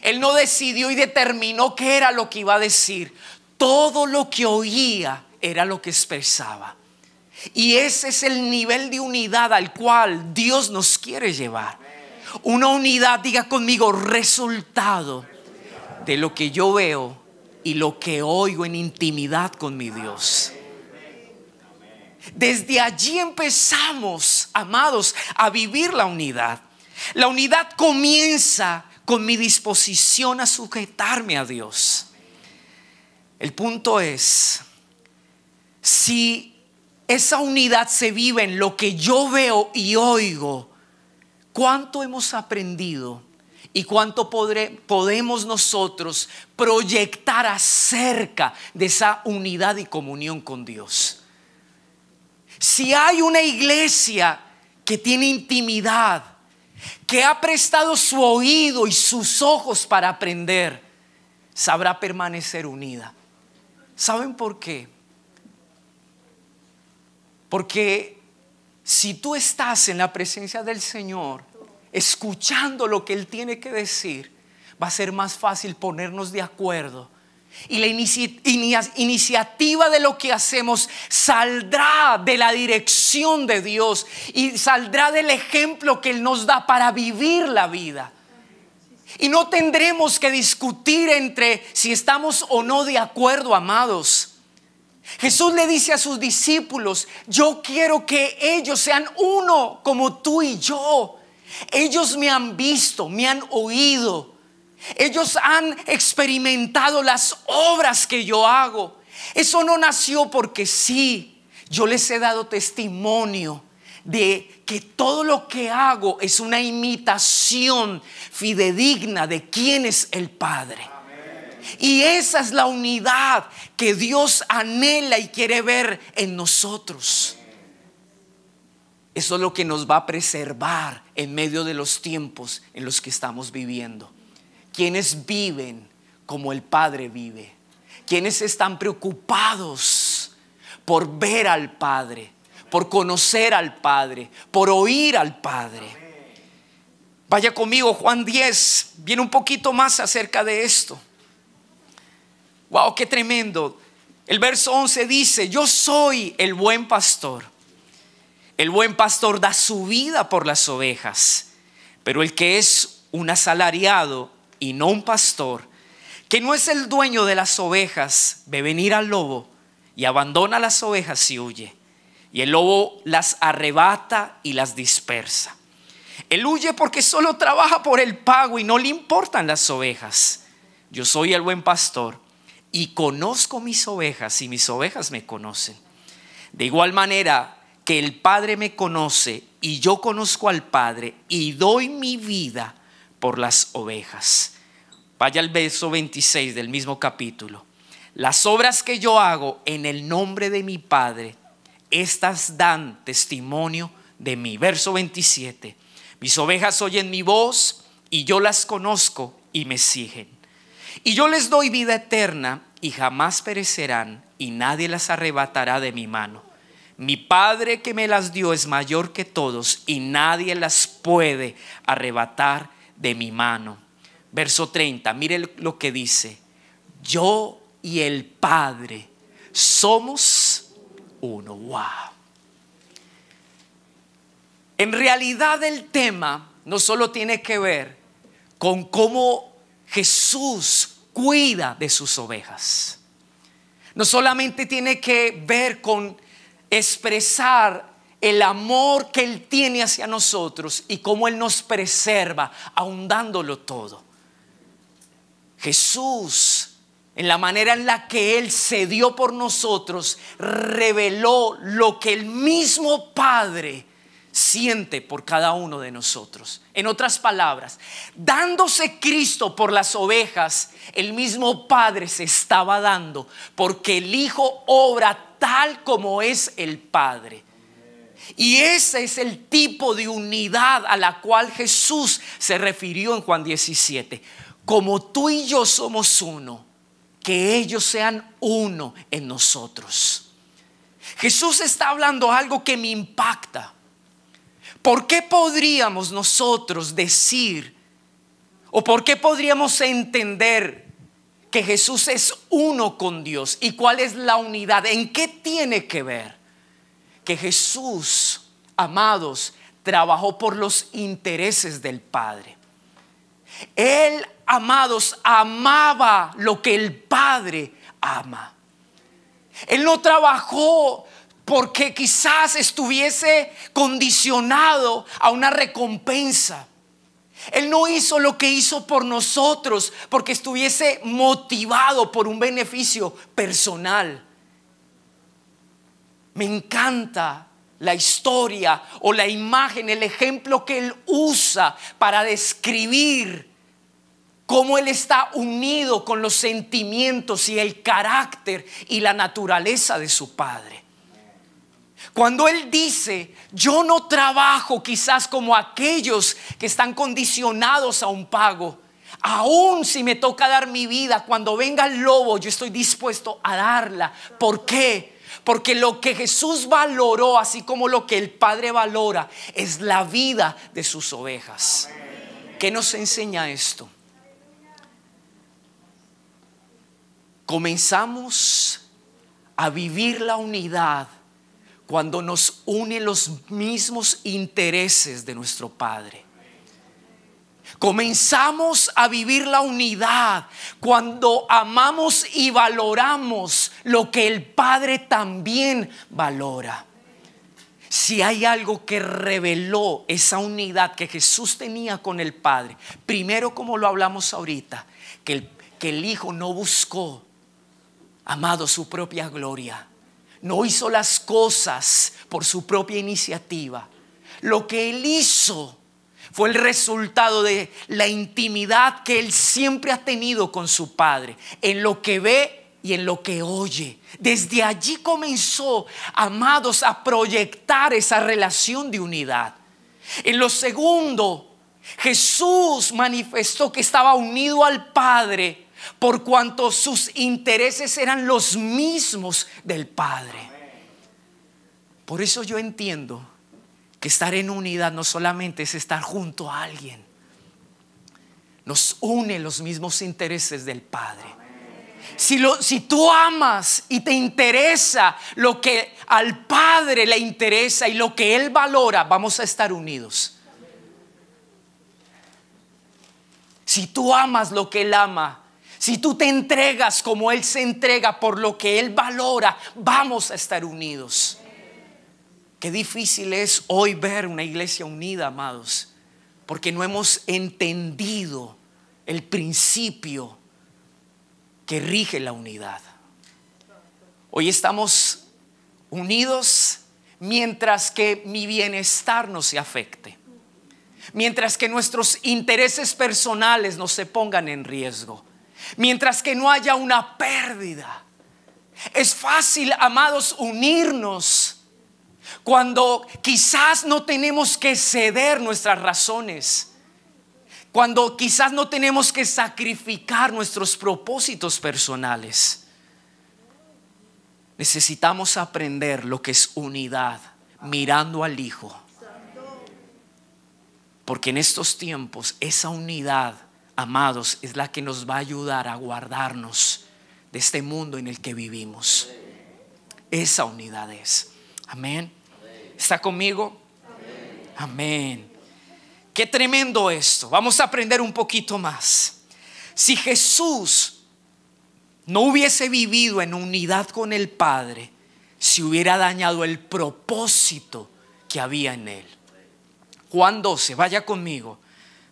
Él no decidió y determinó qué era lo que iba a decir. Todo lo que oía era lo que expresaba. Y ese es el nivel de unidad al cual Dios nos quiere llevar. Una unidad, diga conmigo, resultado de lo que yo veo y lo que oigo en intimidad con mi Dios. Desde allí empezamos amados, a vivir la unidad. La unidad comienza con mi disposición a sujetarme a Dios. El punto es, si esa unidad se vive en lo que yo veo y oigo, ¿cuánto hemos aprendido? y cuánto podemos nosotros proyectar acerca de esa unidad y comunión con Dios. Si hay una iglesia que tiene intimidad, que ha prestado su oído y sus ojos para aprender, sabrá permanecer unida. ¿Saben por qué? Porque si tú estás en la presencia del Señor, escuchando lo que Él tiene que decir, va a ser más fácil ponernos de acuerdo y la iniciativa de lo que hacemos saldrá de la dirección de Dios y saldrá del ejemplo que Él nos da para vivir la vida. Y no tendremos que discutir entre si estamos o no de acuerdo, amados. Jesús le dice a sus discípulos, yo quiero que ellos sean uno como tú y yo. Ellos me han visto, me han oído, ellos han experimentado las obras que yo hago. Eso no nació porque sí. Yo les he dado testimonio de que todo lo que hago es una imitación fidedigna de quién es el Padre. Y esa es la unidad que Dios anhela y quiere ver en nosotros. Eso es lo que nos va a preservar en medio de los tiempos en los que estamos viviendo quienes viven como el Padre vive, quienes están preocupados por ver al Padre, por conocer al Padre, por oír al Padre. Vaya conmigo, Juan 10, viene un poquito más acerca de esto. Wow, qué tremendo. El verso 11 dice, yo soy el buen pastor. El buen pastor da su vida por las ovejas, pero el que es un asalariado y no un pastor, que no es el dueño de las ovejas, ve venir al lobo y abandona las ovejas y huye. Y el lobo las arrebata y las dispersa. Él huye porque solo trabaja por el pago y no le importan las ovejas. Yo soy el buen pastor y conozco mis ovejas y mis ovejas me conocen. De igual manera que el Padre me conoce y yo conozco al Padre y doy mi vida por las ovejas. Vaya al verso 26 del mismo capítulo. Las obras que yo hago en el nombre de mi Padre, estas dan testimonio de mí. Verso 27. Mis ovejas oyen mi voz y yo las conozco y me siguen. Y yo les doy vida eterna y jamás perecerán y nadie las arrebatará de mi mano. Mi Padre que me las dio es mayor que todos y nadie las puede arrebatar de mi mano. Verso 30, mire lo que dice, yo y el Padre somos uno. ¡Wow! En realidad el tema no solo tiene que ver con cómo Jesús cuida de sus ovejas. No solamente tiene que ver con expresar el amor que Él tiene hacia nosotros y cómo Él nos preserva, ahondándolo todo. Jesús, en la manera en la que Él se dio por nosotros, reveló lo que el mismo Padre siente por cada uno de nosotros. En otras palabras, dándose Cristo por las ovejas, el mismo Padre se estaba dando, porque el Hijo obra tal como es el Padre. Y ese es el tipo de unidad a la cual Jesús se refirió en Juan 17. Como tú y yo somos uno, que ellos sean uno en nosotros. Jesús está hablando algo que me impacta. ¿Por qué podríamos nosotros decir o por qué podríamos entender que Jesús es uno con Dios y cuál es la unidad? ¿En qué tiene que ver? Jesús, amados, trabajó por los intereses del Padre. Él, amados, amaba lo que el Padre ama. Él no trabajó porque quizás estuviese condicionado a una recompensa. Él no hizo lo que hizo por nosotros porque estuviese motivado por un beneficio personal. Me encanta la historia o la imagen, el ejemplo que él usa para describir cómo Él está unido con los sentimientos y el carácter y la naturaleza de su Padre. Cuando Él dice, yo no trabajo quizás como aquellos que están condicionados a un pago, aún si me toca dar mi vida, cuando venga el lobo, yo estoy dispuesto a darla. ¿Por qué? Porque lo que Jesús valoró, así como lo que el Padre valora, es la vida de sus ovejas. ¿Qué nos enseña esto? Comenzamos a vivir la unidad cuando nos une los mismos intereses de nuestro Padre. Comenzamos a vivir la unidad cuando amamos y valoramos lo que el Padre también valora. Si hay algo que reveló esa unidad que Jesús tenía con el Padre, primero como lo hablamos ahorita, que el, que el Hijo no buscó, amado, su propia gloria, no hizo las cosas por su propia iniciativa. Lo que Él hizo fue el resultado de la intimidad que él siempre ha tenido con su padre, en lo que ve y en lo que oye. Desde allí comenzó, amados, a proyectar esa relación de unidad. En lo segundo, Jesús manifestó que estaba unido al Padre por cuanto sus intereses eran los mismos del Padre. Por eso yo entiendo que estar en unidad no solamente es estar junto a alguien, nos une los mismos intereses del Padre. Si, si, tú amas y te interesa lo que al Padre le interesa y lo que Él valora, vamos a estar unidos. Si tú amas lo que Él ama, si tú te entregas como Él se entrega por lo que Él valora, vamos a estar unidos. Qué difícil es hoy ver una iglesia unida, amados, porque no hemos entendido el principio que rige la unidad. Hoy estamos unidos mientras que mi bienestar no se afecte, mientras que nuestros intereses personales no se pongan en riesgo, mientras que no haya una pérdida. Es fácil, amados, unirnos cuando quizás no tenemos que ceder nuestras razones. Cuando quizás no tenemos que sacrificar nuestros propósitos personales. Necesitamos aprender lo que es unidad, mirando al Hijo. Porque en estos tiempos esa unidad, amados, es la que nos va a ayudar a guardarnos de este mundo en el que vivimos. Esa unidad es. Amén. ¿Está conmigo? Amén. Qué tremendo esto. Vamos a aprender un poquito más. Si Jesús no hubiese vivido en unidad con el Padre, si hubiera dañado el propósito que había en él. Juan 12, vaya conmigo,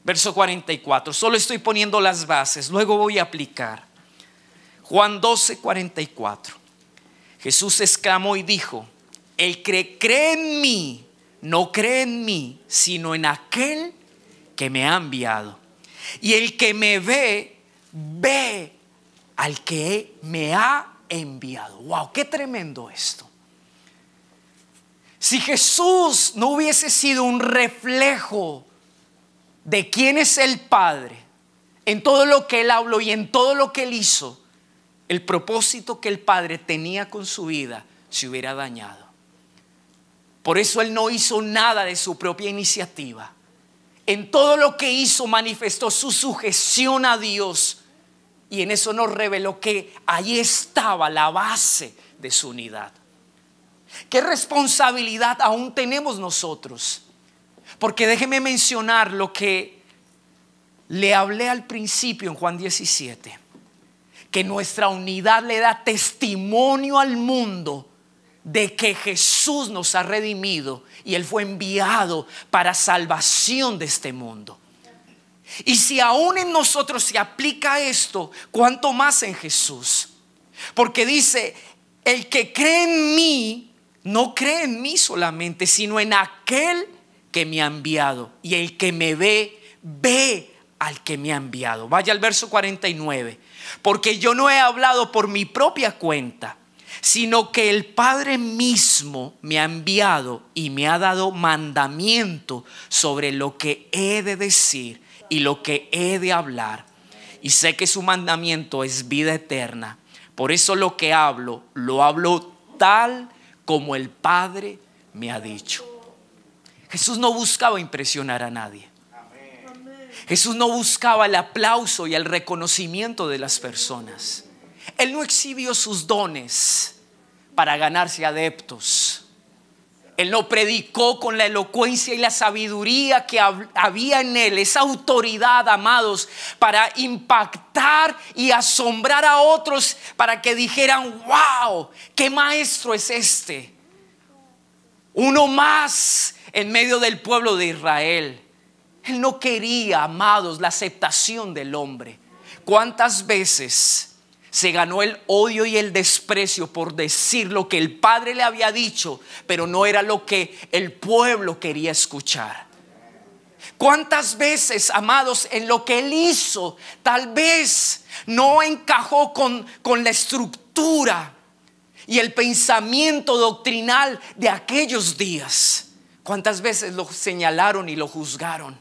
verso 44. Solo estoy poniendo las bases, luego voy a aplicar. Juan 12, 44. Jesús exclamó y dijo, el que cree en mí, no cree en mí, sino en aquel que me ha enviado. Y el que me ve, ve al que me ha enviado. ¡Wow! ¡Qué tremendo esto! Si Jesús no hubiese sido un reflejo de quién es el Padre, en todo lo que Él habló y en todo lo que Él hizo, el propósito que el Padre tenía con su vida se hubiera dañado. Por eso él no hizo nada de su propia iniciativa. En todo lo que hizo manifestó su sujeción a Dios y en eso nos reveló que ahí estaba la base de su unidad. ¿Qué responsabilidad aún tenemos nosotros? Porque déjeme mencionar lo que le hablé al principio en Juan 17, que nuestra unidad le da testimonio al mundo de que Jesús nos ha redimido y Él fue enviado para salvación de este mundo. Y si aún en nosotros se aplica esto, cuanto más en Jesús. Porque dice, el que cree en mí, no cree en mí solamente, sino en aquel que me ha enviado. Y el que me ve, ve al que me ha enviado. Vaya al verso 49. Porque yo no he hablado por mi propia cuenta sino que el Padre mismo me ha enviado y me ha dado mandamiento sobre lo que he de decir y lo que he de hablar. Y sé que su mandamiento es vida eterna. Por eso lo que hablo, lo hablo tal como el Padre me ha dicho. Jesús no buscaba impresionar a nadie. Jesús no buscaba el aplauso y el reconocimiento de las personas. Él no exhibió sus dones para ganarse adeptos. Él no predicó con la elocuencia y la sabiduría que había en él, esa autoridad, amados, para impactar y asombrar a otros para que dijeran, wow, qué maestro es este. Uno más en medio del pueblo de Israel. Él no quería, amados, la aceptación del hombre. ¿Cuántas veces se ganó el odio y el desprecio por decir lo que el padre le había dicho, pero no era lo que el pueblo quería escuchar. ¿Cuántas veces, amados, en lo que él hizo, tal vez no encajó con, con la estructura y el pensamiento doctrinal de aquellos días? ¿Cuántas veces lo señalaron y lo juzgaron?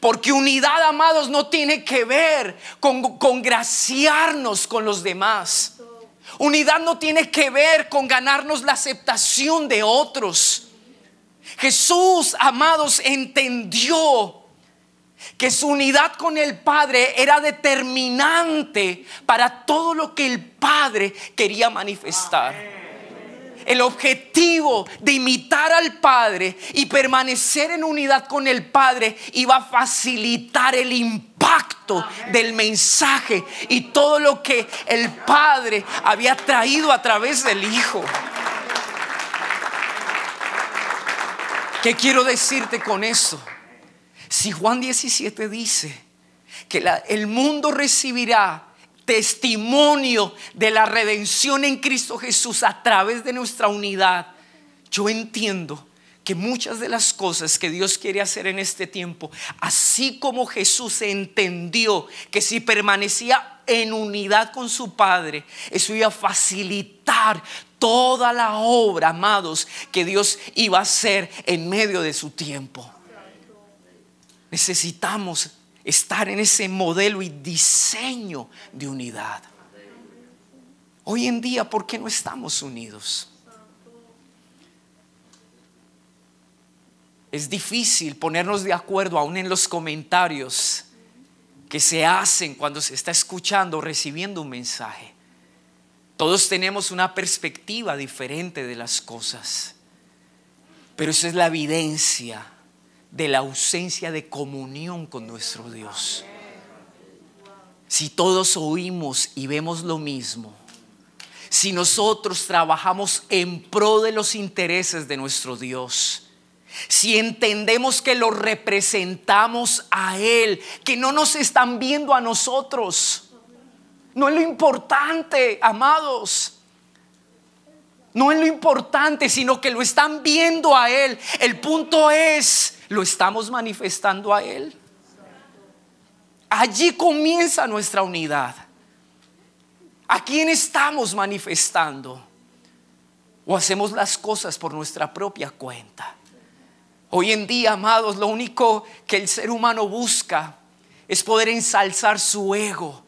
Porque unidad, amados, no tiene que ver con congraciarnos con los demás. Unidad no tiene que ver con ganarnos la aceptación de otros. Jesús, amados, entendió que su unidad con el Padre era determinante para todo lo que el Padre quería manifestar el objetivo de imitar al Padre y permanecer en unidad con el Padre iba a facilitar el impacto del mensaje y todo lo que el Padre había traído a través del Hijo. ¿Qué quiero decirte con eso? Si Juan 17 dice que el mundo recibirá testimonio de la redención en Cristo Jesús a través de nuestra unidad, yo entiendo que muchas de las cosas que Dios quiere hacer en este tiempo, así como Jesús entendió que si permanecía en unidad con su Padre, eso iba a facilitar toda la obra, amados, que Dios iba a hacer en medio de su tiempo. Necesitamos estar en ese modelo y diseño de unidad. Hoy en día, ¿por qué no estamos unidos? Es difícil ponernos de acuerdo aún en los comentarios que se hacen cuando se está escuchando o recibiendo un mensaje. Todos tenemos una perspectiva diferente de las cosas, pero eso es la evidencia de la ausencia de comunión con nuestro Dios. Si todos oímos y vemos lo mismo, si nosotros trabajamos en pro de los intereses de nuestro Dios, si entendemos que lo representamos a Él, que no nos están viendo a nosotros, no es lo importante, amados. No es lo importante, sino que lo están viendo a Él. El punto es ¿Lo estamos manifestando a Él? Allí comienza nuestra unidad. ¿A quién estamos manifestando? ¿O hacemos las cosas por nuestra propia cuenta? Hoy en día, amados, lo único que el ser humano busca es poder ensalzar su ego.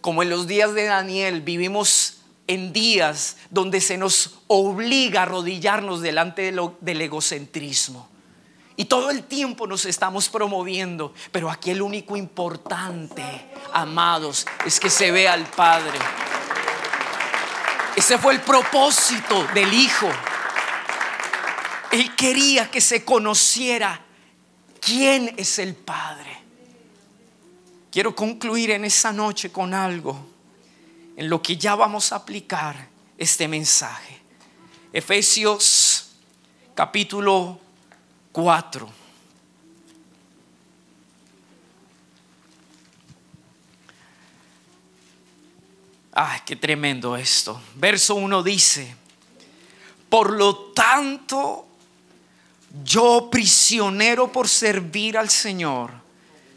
Como en los días de Daniel, vivimos en días donde se nos obliga a arrodillarnos delante del egocentrismo. Y todo el tiempo nos estamos promoviendo, pero aquí el único importante, amados, es que se vea al Padre. Ese fue el propósito del Hijo. Él quería que se conociera quién es el Padre. Quiero concluir en esa noche con algo en lo que ya vamos a aplicar este mensaje. Efesios capítulo 4. Ay qué tremendo esto. Verso 1 dice, por lo tanto, yo prisionero por servir al Señor,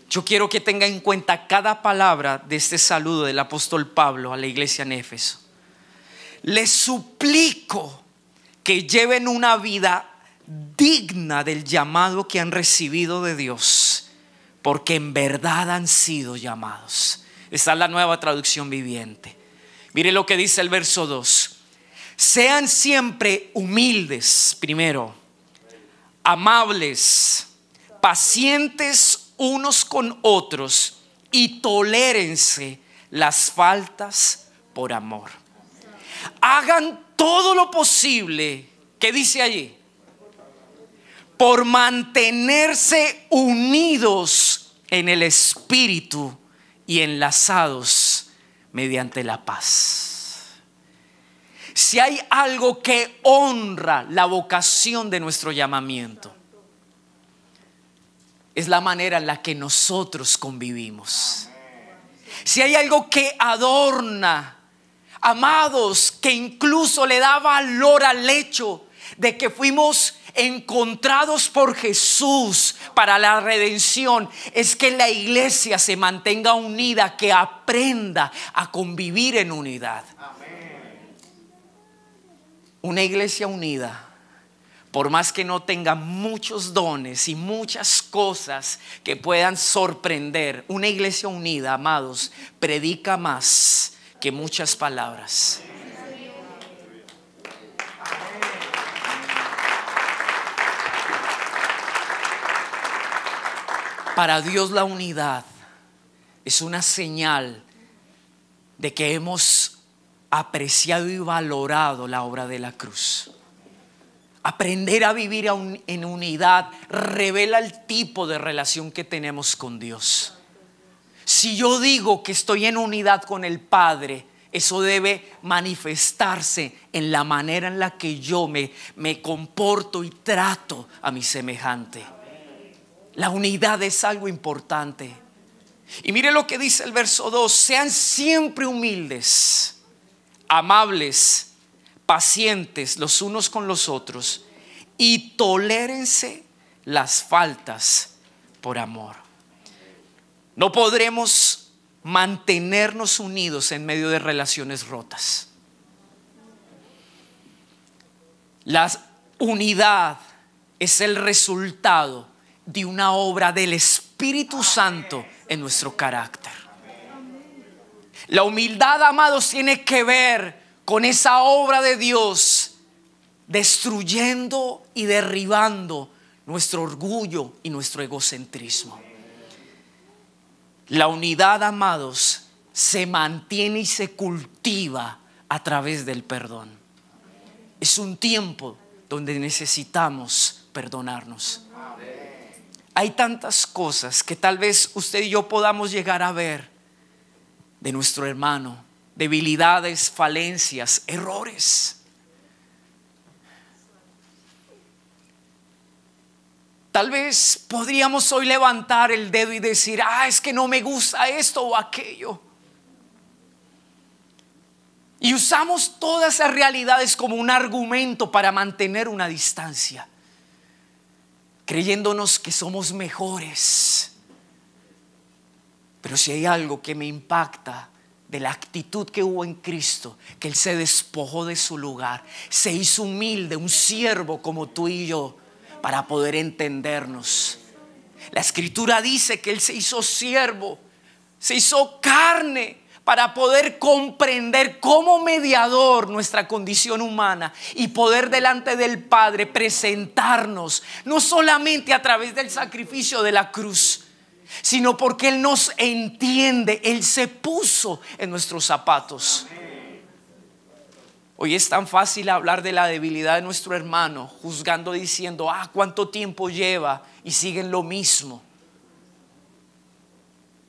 yo quiero que tenga en cuenta cada palabra de este saludo del apóstol Pablo a la iglesia en Éfeso. Les suplico que lleven una vida digna del llamado que han recibido de Dios, porque en verdad han sido llamados. Esta es la nueva traducción viviente. Mire lo que dice el verso 2. Sean siempre humildes, primero, amables, pacientes unos con otros y tolérense las faltas por amor. Hagan todo lo posible. Que dice allí? por mantenerse unidos en el Espíritu y enlazados mediante la paz. Si hay algo que honra la vocación de nuestro llamamiento, es la manera en la que nosotros convivimos. Si hay algo que adorna, amados, que incluso le da valor al hecho de que fuimos encontrados por Jesús para la redención es que la iglesia se mantenga unida, que aprenda a convivir en unidad. Una iglesia unida, por más que no tenga muchos dones y muchas cosas que puedan sorprender, una iglesia unida, amados, predica más que muchas palabras. Para Dios la unidad es una señal de que hemos apreciado y valorado la obra de la cruz. Aprender a vivir en unidad revela el tipo de relación que tenemos con Dios. Si yo digo que estoy en unidad con el Padre, eso debe manifestarse en la manera en la que yo me, comporto y trato a mi semejante. La unidad es algo importante. Y mire lo que dice el verso 2, sean siempre humildes, amables, pacientes los unos con los otros y tolérense las faltas por amor. No podremos mantenernos unidos en medio de relaciones rotas. La unidad es el resultado de una obra del Espíritu Santo en nuestro carácter. La humildad, amados, tiene que ver con esa obra de Dios destruyendo y derribando nuestro orgullo y nuestro egocentrismo. La unidad, amados, se mantiene y se cultiva a través del perdón. Es un tiempo donde necesitamos perdonarnos hay tantas cosas que tal vez usted y yo podamos llegar a ver de nuestro hermano, debilidades, falencias, errores. Tal vez podríamos hoy levantar el dedo y decir, ah, es que no me gusta esto o aquello. Y usamos todas esas realidades como un argumento para mantener una distancia creyéndonos que somos mejores. Pero si hay algo que me impacta de la actitud que hubo en Cristo, que Él se despojó de su lugar, se hizo humilde, un siervo como tú y yo, para poder entendernos. La escritura dice que Él se hizo siervo, se hizo carne para poder comprender como mediador nuestra condición humana y poder delante del Padre presentarnos, no solamente a través del sacrificio de la cruz, sino porque Él nos entiende, Él se puso en nuestros zapatos. Hoy es tan fácil hablar de la debilidad de nuestro hermano, juzgando diciendo, ah, cuánto tiempo lleva y siguen lo mismo.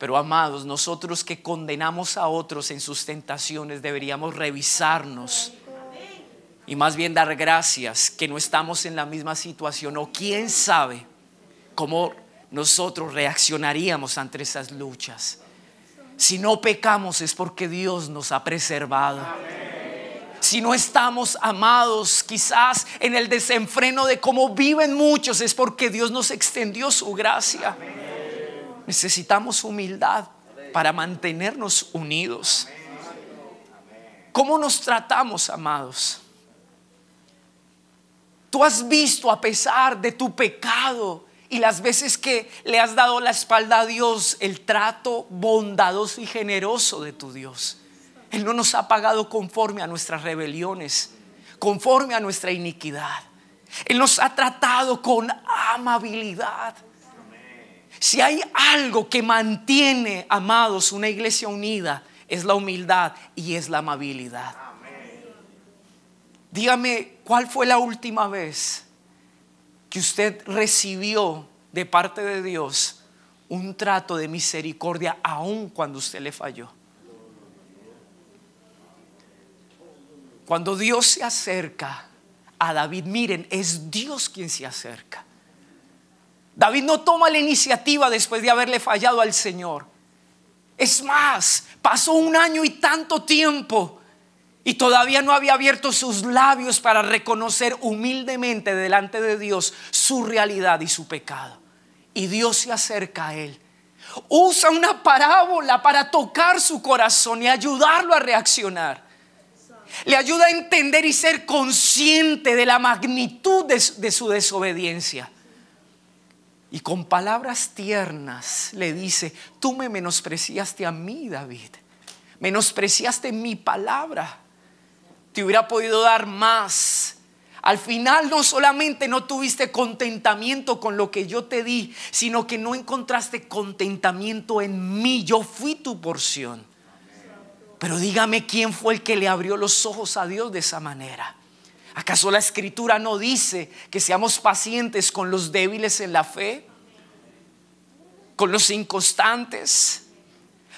Pero amados, nosotros que condenamos a otros en sus tentaciones deberíamos revisarnos y más bien dar gracias que no estamos en la misma situación o quién sabe cómo nosotros reaccionaríamos ante esas luchas. Si no pecamos es porque Dios nos ha preservado. Si no estamos amados quizás en el desenfreno de cómo viven muchos es porque Dios nos extendió su gracia. Necesitamos humildad para mantenernos unidos. ¿Cómo nos tratamos, amados? Tú has visto a pesar de tu pecado y las veces que le has dado la espalda a Dios, el trato bondadoso y generoso de tu Dios. Él no nos ha pagado conforme a nuestras rebeliones, conforme a nuestra iniquidad. Él nos ha tratado con amabilidad. Si hay algo que mantiene, amados, una iglesia unida, es la humildad y es la amabilidad. Dígame, ¿cuál fue la última vez que usted recibió de parte de Dios un trato de misericordia aun cuando usted le falló? Cuando Dios se acerca a David, miren, es Dios quien se acerca. David no toma la iniciativa después de haberle fallado al Señor. Es más, pasó un año y tanto tiempo y todavía no había abierto sus labios para reconocer humildemente delante de Dios su realidad y su pecado. Y Dios se acerca a él. Usa una parábola para tocar su corazón y ayudarlo a reaccionar. Le ayuda a entender y ser consciente de la magnitud de su, desobediencia. Y con palabras tiernas le dice, tú me menospreciaste a mí, David. Menospreciaste mi palabra. Te hubiera podido dar más. Al final no solamente no tuviste contentamiento con lo que yo te di, sino que no encontraste contentamiento en mí. Yo fui tu porción. Pero dígame quién fue el que le abrió los ojos a Dios de esa manera. ¿Acaso la escritura no dice que seamos pacientes con los débiles en la fe? ¿Con los inconstantes?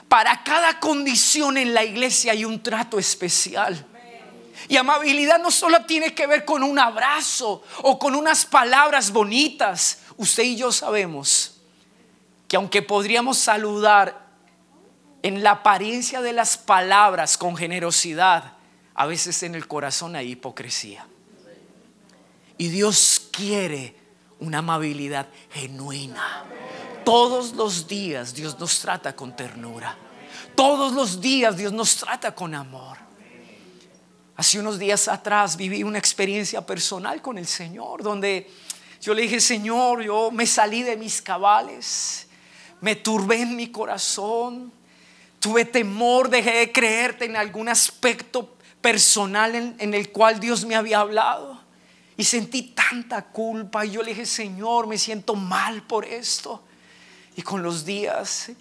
Para cada condición en la iglesia hay un trato especial. Y amabilidad no solo tiene que ver con un abrazo o con unas palabras bonitas. Usted y yo sabemos que aunque podríamos saludar en la apariencia de las palabras con generosidad, a veces en el corazón hay hipocresía. Y Dios quiere una amabilidad genuina. Todos los días Dios nos trata con ternura. Todos los días Dios nos trata con amor. Hace unos días atrás viví una experiencia personal con el Señor, donde yo le dije, Señor, yo me salí de mis cabales, me turbé en mi corazón, tuve temor, dejé de creerte en algún aspecto personal en, el cual Dios me había hablado. Y sentí tanta culpa. Y yo le dije, Señor, me siento mal por esto. Y con los días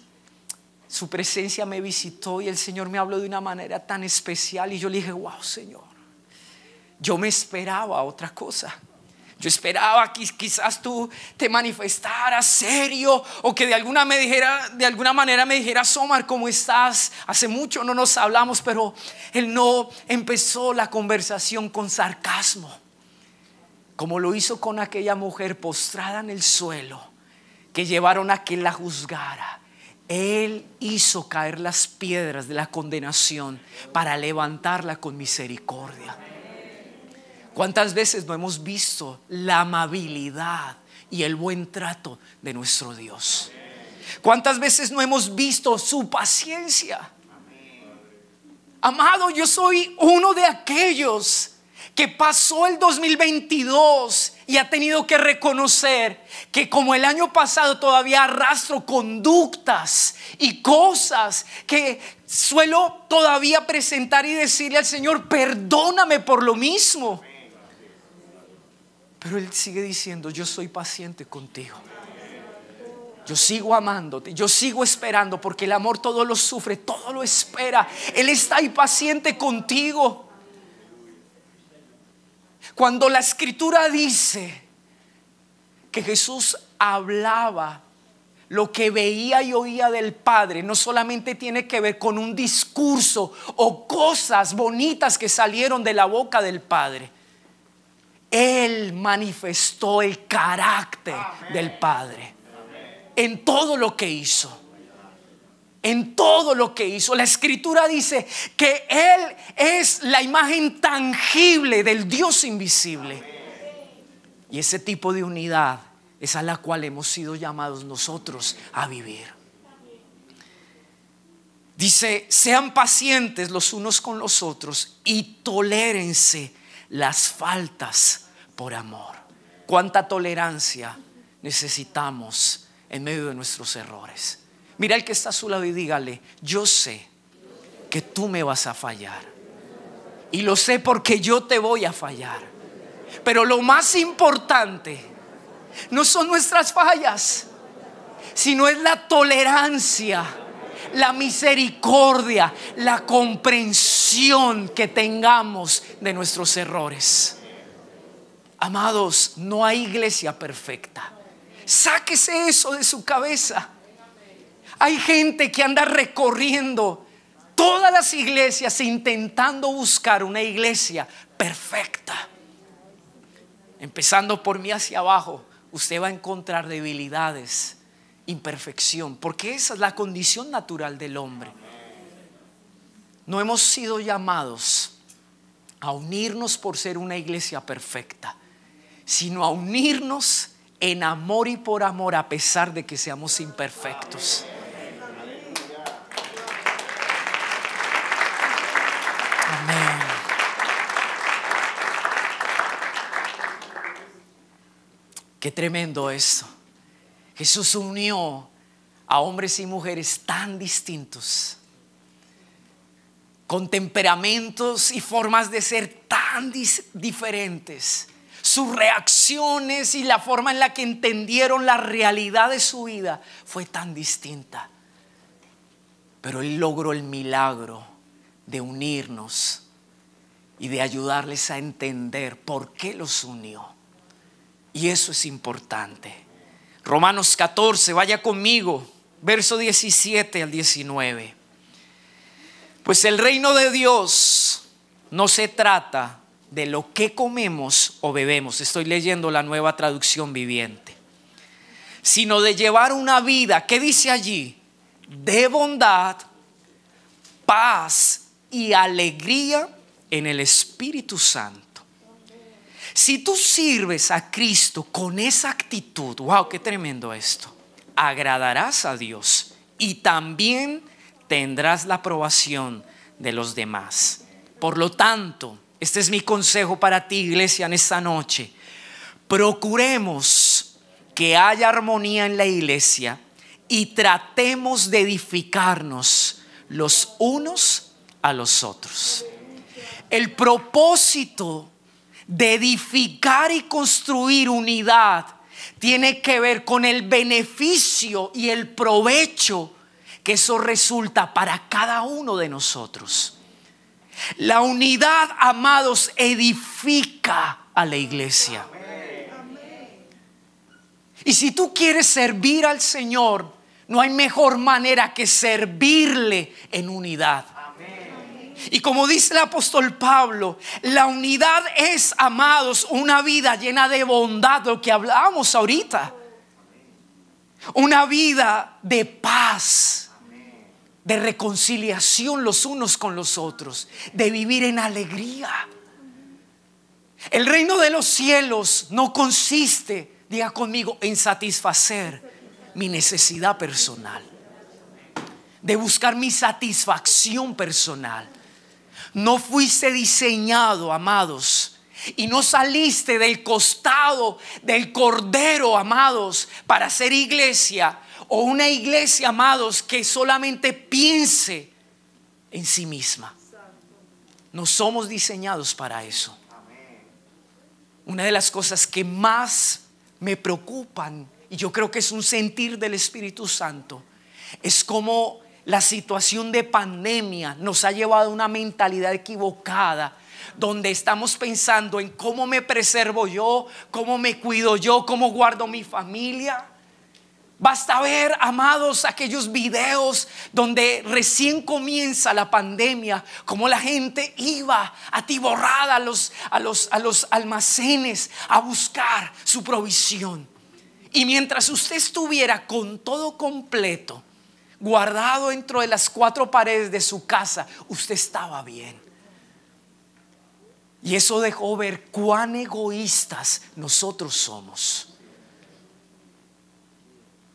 su presencia me visitó y el Señor me habló de una manera tan especial. Y yo le dije, wow, Señor, yo me esperaba otra cosa. Yo esperaba que quizás tú te manifestaras serio o que de alguna, me dijera, de alguna manera me dijeras, Omar, ¿cómo estás? Hace mucho no nos hablamos, pero él no empezó la conversación con sarcasmo, como lo hizo con aquella mujer postrada en el suelo, que llevaron a que la juzgara. Él hizo caer las piedras de la condenación para levantarla con misericordia. ¿Cuántas veces no hemos visto la amabilidad y el buen trato de nuestro Dios? ¿Cuántas veces no hemos visto su paciencia? Amado, yo soy uno de aquellos que pasó el 2022 y ha tenido que reconocer que como el año pasado todavía arrastro conductas y cosas que suelo todavía presentar y decirle al Señor, perdóname por lo mismo. Pero Él sigue diciendo, yo soy paciente contigo. Yo sigo amándote, yo sigo esperando, porque el amor todo lo sufre, todo lo espera. Él está ahí paciente contigo. Cuando la escritura dice que Jesús hablaba lo que veía y oía del Padre no solamente tiene que ver con un discurso o cosas bonitas que salieron de la boca del Padre. Él manifestó el carácter del Padre en todo lo que hizo. En todo lo que hizo. La escritura dice que Él es la imagen tangible del Dios invisible. Y ese tipo de unidad es a la cual hemos sido llamados nosotros a vivir. Dice, sean pacientes los unos con los otros y tolérense las faltas por amor. Cuánta tolerancia necesitamos en medio de nuestros errores. Mira el que está a su lado y dígale, yo sé que tú me vas a fallar. Y lo sé porque yo te voy a fallar. Pero lo más importante no son nuestras fallas, sino es la tolerancia la misericordia, la comprensión que tengamos de nuestros errores. Amados, no hay iglesia perfecta. Sáquese eso de su cabeza. Hay gente que anda recorriendo todas las iglesias intentando buscar una iglesia perfecta. Empezando por mí hacia abajo, usted va a encontrar debilidades, imperfección, porque esa es la condición natural del hombre. No hemos sido llamados a unirnos por ser una iglesia perfecta, sino a unirnos en amor y por amor a pesar de que seamos imperfectos. Amén. Qué tremendo esto. Jesús unió a hombres y mujeres tan distintos, con temperamentos y formas de ser tan diferentes, sus reacciones y la forma en la que entendieron la realidad de su vida fue tan distinta. Pero Él logró el milagro de unirnos y de ayudarles a entender por qué los unió. Y eso es importante. Romanos 14, vaya conmigo, verso 17 al 19. Pues el reino de Dios no se trata de lo que comemos o bebemos, estoy leyendo la nueva traducción viviente, sino de llevar una vida, ¿qué dice allí? De bondad, paz y alegría en el Espíritu Santo. Si tú sirves a Cristo con esa actitud, wow, qué tremendo esto, agradarás a Dios y también tendrás la aprobación de los demás. Por lo tanto, este es mi consejo para ti, iglesia, en esta noche. Procuremos que haya armonía en la iglesia y tratemos de edificarnos los unos a los otros. El propósito de edificar y construir unidad tiene que ver con el beneficio y el provecho que eso resulta para cada uno de nosotros. La unidad, amados, edifica a la iglesia. Y si tú quieres servir al Señor, no hay mejor manera que servirle en unidad. Y como dice el apóstol Pablo, la unidad es, amados, una vida llena de bondad, lo que hablamos ahorita. Una vida de paz, de reconciliación los unos con los otros, de vivir en alegría. El reino de los cielos no consiste, diga conmigo, en satisfacer mi necesidad personal, de buscar mi satisfacción personal, no fuiste diseñado, amados. Y no saliste del costado del cordero, amados, para ser iglesia. O una iglesia, amados, que solamente piense en sí misma. No somos diseñados para eso. Una de las cosas que más me preocupan, y yo creo que es un sentir del Espíritu Santo, es como la situación de pandemia nos ha llevado a una mentalidad equivocada donde estamos pensando en cómo me preservo yo, cómo me cuido yo, cómo guardo mi familia. Basta ver, amados, aquellos videos donde recién comienza la pandemia, Cómo la gente iba atiborrada a los, a los almacenes a buscar su provisión. Y mientras usted estuviera con todo completo, guardado dentro de las cuatro paredes de su casa, usted estaba bien. Y eso dejó ver cuán egoístas nosotros somos.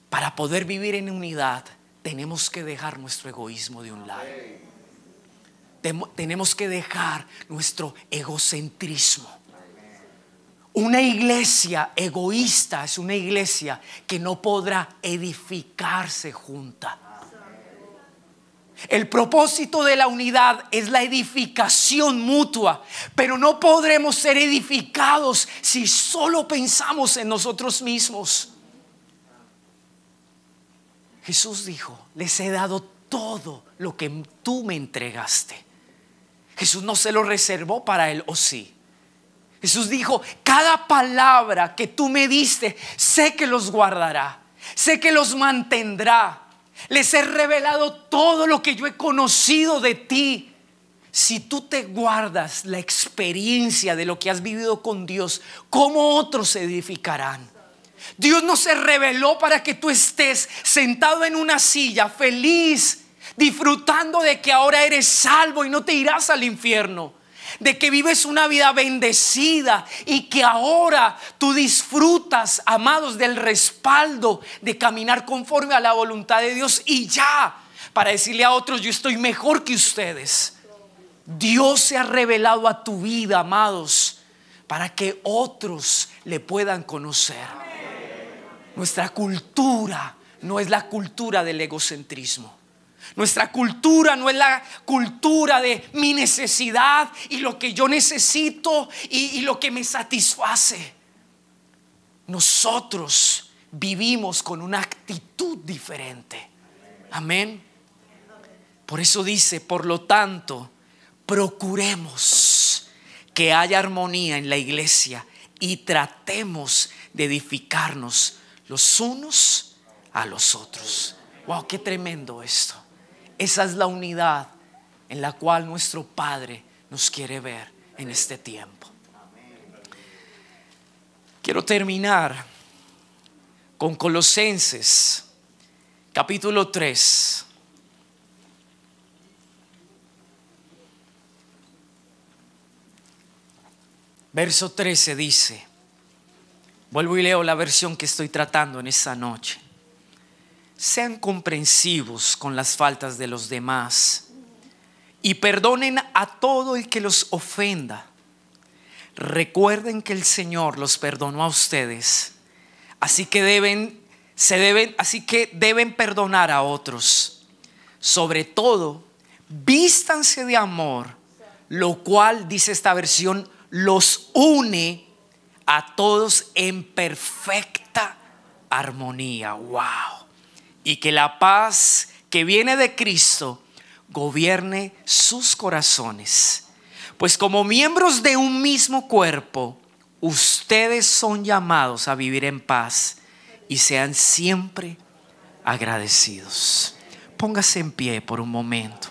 Para poder vivir en unidad, tenemos que dejar nuestro egoísmo de un lado. Tenemos que dejar nuestro egocentrismo. Una iglesia egoísta es una iglesia que no podrá edificarse junta. El propósito de la unidad es la edificación mutua, pero no podremos ser edificados si solo pensamos en nosotros mismos. Jesús dijo, les he dado todo lo que tú me entregaste. Jesús no se lo reservó para él, o sí. Jesús dijo, cada palabra que tú me diste, sé que los guardará, sé que los mantendrá. Les he revelado todo lo que yo he conocido de ti. Si tú te guardas la experiencia de lo que has vivido con Dios, ¿cómo otros se edificarán? Dios no se reveló para que tú estés sentado en una silla feliz, disfrutando de que ahora eres salvo y no te irás al infierno de que vives una vida bendecida y que ahora tú disfrutas, amados, del respaldo de caminar conforme a la voluntad de Dios y ya, para decirle a otros, yo estoy mejor que ustedes. Dios se ha revelado a tu vida, amados, para que otros le puedan conocer. Nuestra cultura no es la cultura del egocentrismo. Nuestra cultura no es la cultura de mi necesidad y lo que yo necesito y, lo que me satisface. Nosotros vivimos con una actitud diferente. Amén. Por eso dice, por lo tanto, procuremos que haya armonía en la iglesia y tratemos de edificarnos los unos a los otros. Wow, qué tremendo esto. Esa es la unidad en la cual nuestro Padre nos quiere ver en este tiempo. Quiero terminar con Colosenses capítulo 3. Verso 13 dice, vuelvo y leo la versión que estoy tratando en esta noche. Sean comprensivos con las faltas de los demás y perdonen a todo el que los ofenda. Recuerden que el Señor los perdonó a ustedes. Así que deben se deben, así que deben perdonar a otros. Sobre todo, vístanse de amor, lo cual dice esta versión los une a todos en perfecta armonía. Wow y que la paz que viene de Cristo gobierne sus corazones. Pues como miembros de un mismo cuerpo, ustedes son llamados a vivir en paz y sean siempre agradecidos. Póngase en pie por un momento.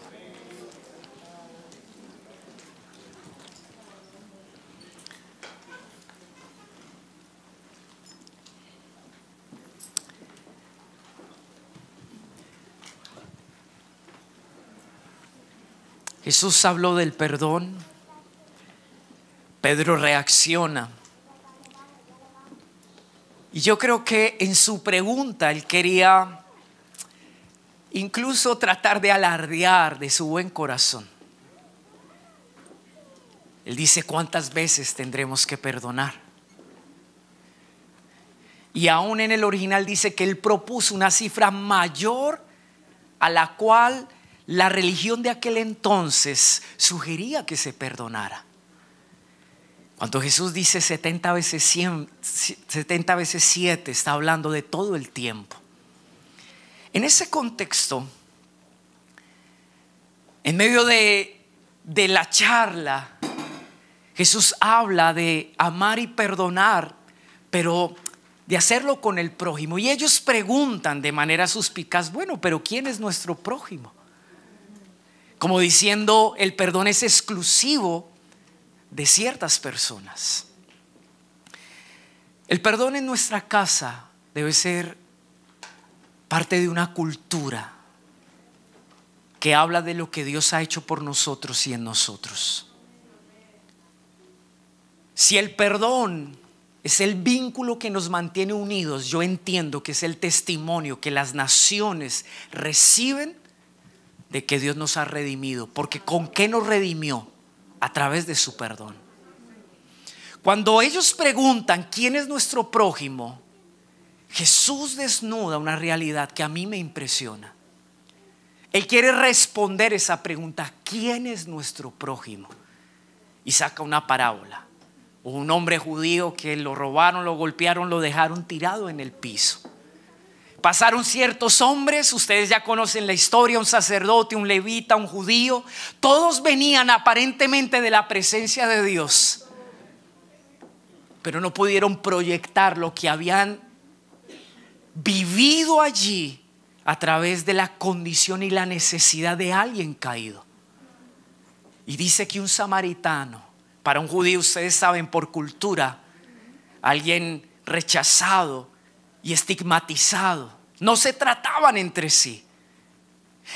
Jesús habló del perdón. Pedro reacciona. Y yo creo que en su pregunta él quería incluso tratar de alardear de su buen corazón. Él dice, ¿cuántas veces tendremos que perdonar? Y aún en el original dice que él propuso una cifra mayor a la cual la religión de aquel entonces sugería que se perdonara. Cuando Jesús dice 70 veces, 100, veces 7, está hablando de todo el tiempo. En ese contexto, en medio de, de la charla, Jesús habla de amar y perdonar, pero de hacerlo con el prójimo. Y ellos preguntan de manera suspicaz, bueno, pero ¿quién es nuestro prójimo? Como diciendo, el perdón es exclusivo de ciertas personas. El perdón en nuestra casa debe ser parte de una cultura que habla de lo que Dios ha hecho por nosotros y en nosotros. Si el perdón es el vínculo que nos mantiene unidos, yo entiendo que es el testimonio que las naciones reciben de que Dios nos ha redimido, porque ¿con qué nos redimió? A través de su perdón. Cuando ellos preguntan quién es nuestro prójimo, Jesús desnuda una realidad que a mí me impresiona. Él quiere responder esa pregunta, ¿quién es nuestro prójimo? Y saca una parábola. Un hombre judío que lo robaron, lo golpearon, lo dejaron tirado en el piso. Pasaron ciertos hombres, ustedes ya conocen la historia, un sacerdote, un levita, un judío, todos venían aparentemente de la presencia de Dios, pero no pudieron proyectar lo que habían vivido allí a través de la condición y la necesidad de alguien caído. Y dice que un samaritano, para un judío ustedes saben por cultura, alguien rechazado, y estigmatizado. No se trataban entre sí.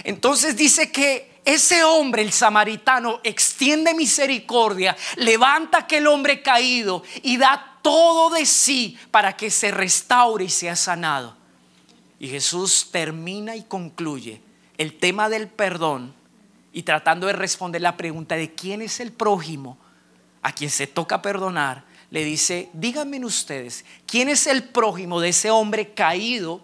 Entonces dice que ese hombre, el samaritano, extiende misericordia, levanta aquel hombre caído y da todo de sí para que se restaure y sea sanado. Y Jesús termina y concluye el tema del perdón y tratando de responder la pregunta de quién es el prójimo a quien se toca perdonar le dice, díganme ustedes, ¿quién es el prójimo de ese hombre caído?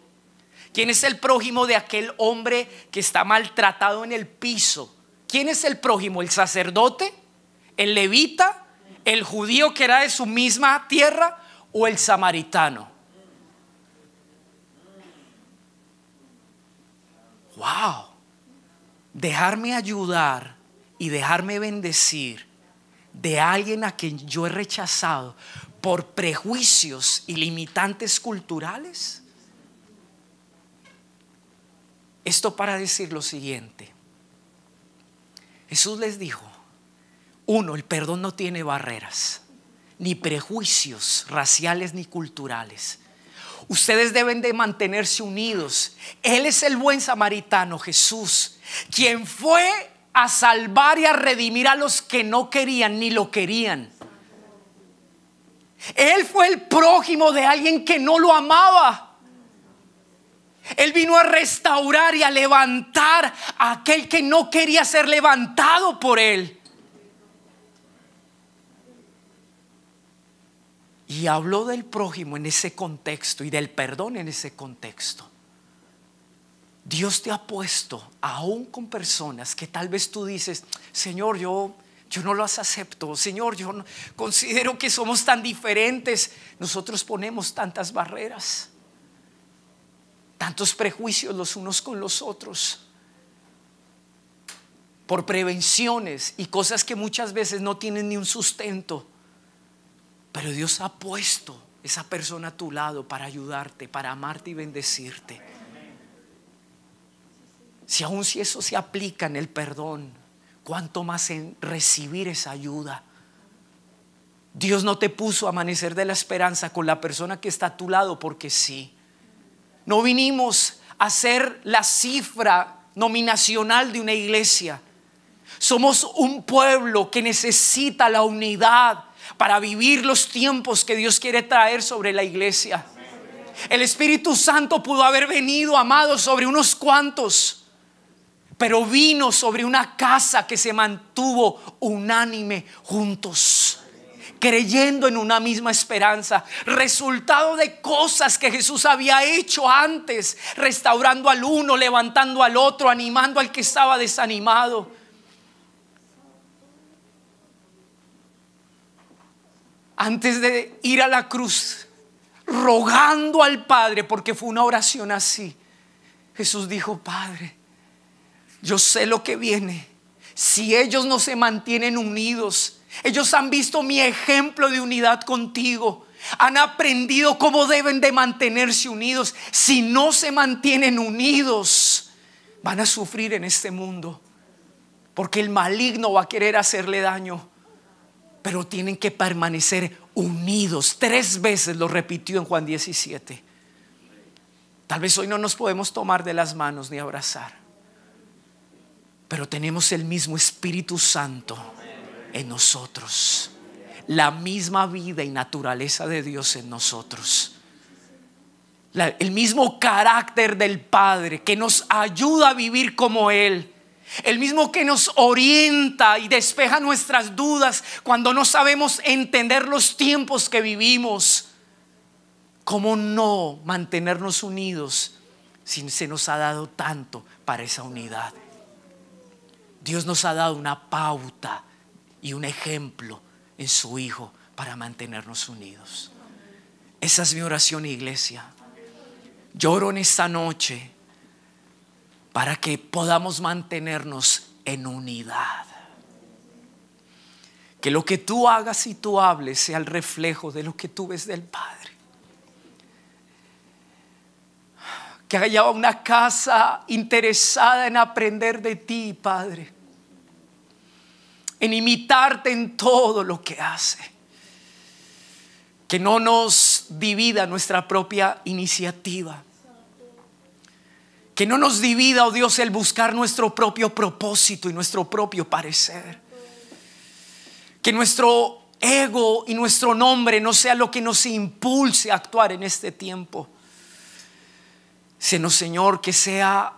¿Quién es el prójimo de aquel hombre que está maltratado en el piso? ¿Quién es el prójimo? ¿El sacerdote? ¿El levita? ¿El judío que era de su misma tierra? ¿O el samaritano? ¡Wow! Dejarme ayudar y dejarme bendecir de alguien a quien yo he rechazado por prejuicios y limitantes culturales? Esto para decir lo siguiente. Jesús les dijo, uno, el perdón no tiene barreras, ni prejuicios raciales ni culturales. Ustedes deben de mantenerse unidos. Él es el buen samaritano, Jesús, quien fue a salvar y a redimir a los que no querían ni lo querían. Él fue el prójimo de alguien que no lo amaba. Él vino a restaurar y a levantar a aquel que no quería ser levantado por él. Y habló del prójimo en ese contexto y del perdón en ese contexto. Dios te ha puesto aún con personas que tal vez tú dices, Señor, yo, yo no las acepto, Señor, yo no, considero que somos tan diferentes. Nosotros ponemos tantas barreras, tantos prejuicios los unos con los otros, por prevenciones y cosas que muchas veces no tienen ni un sustento. Pero Dios ha puesto esa persona a tu lado para ayudarte, para amarte y bendecirte. Si aún si eso se aplica en el perdón, cuánto más en recibir esa ayuda. Dios no te puso a amanecer de la esperanza con la persona que está a tu lado porque sí. No vinimos a ser la cifra nominacional de una iglesia. Somos un pueblo que necesita la unidad para vivir los tiempos que Dios quiere traer sobre la iglesia. El Espíritu Santo pudo haber venido, amado, sobre unos cuantos pero vino sobre una casa que se mantuvo unánime juntos creyendo en una misma esperanza, resultado de cosas que Jesús había hecho antes, restaurando al uno, levantando al otro, animando al que estaba desanimado. Antes de ir a la cruz, rogando al Padre, porque fue una oración así, Jesús dijo, Padre, yo sé lo que viene. Si ellos no se mantienen unidos, ellos han visto mi ejemplo de unidad contigo. Han aprendido cómo deben de mantenerse unidos. Si no se mantienen unidos, van a sufrir en este mundo. Porque el maligno va a querer hacerle daño. Pero tienen que permanecer unidos. Tres veces lo repitió en Juan 17. Tal vez hoy no nos podemos tomar de las manos ni abrazar pero tenemos el mismo Espíritu Santo en nosotros, la misma vida y naturaleza de Dios en nosotros. el mismo carácter del Padre que nos ayuda a vivir como Él. El mismo que nos orienta y despeja nuestras dudas cuando no sabemos entender los tiempos que vivimos. ¿Cómo no mantenernos unidos si se nos ha dado tanto para esa unidad? Dios nos ha dado una pauta y un ejemplo en su Hijo para mantenernos unidos. Esa es mi oración, iglesia. Lloro en esta noche para que podamos mantenernos en unidad. Que lo que tú hagas y tú hables sea el reflejo de lo que tú ves del Padre. que haya una casa interesada en aprender de ti, Padre, en imitarte en todo lo que hace, que no nos divida nuestra propia iniciativa, que no nos divida, oh Dios, el buscar nuestro propio propósito y nuestro propio parecer, que nuestro ego y nuestro nombre no sea lo que nos impulse a actuar en este tiempo Señor, que sea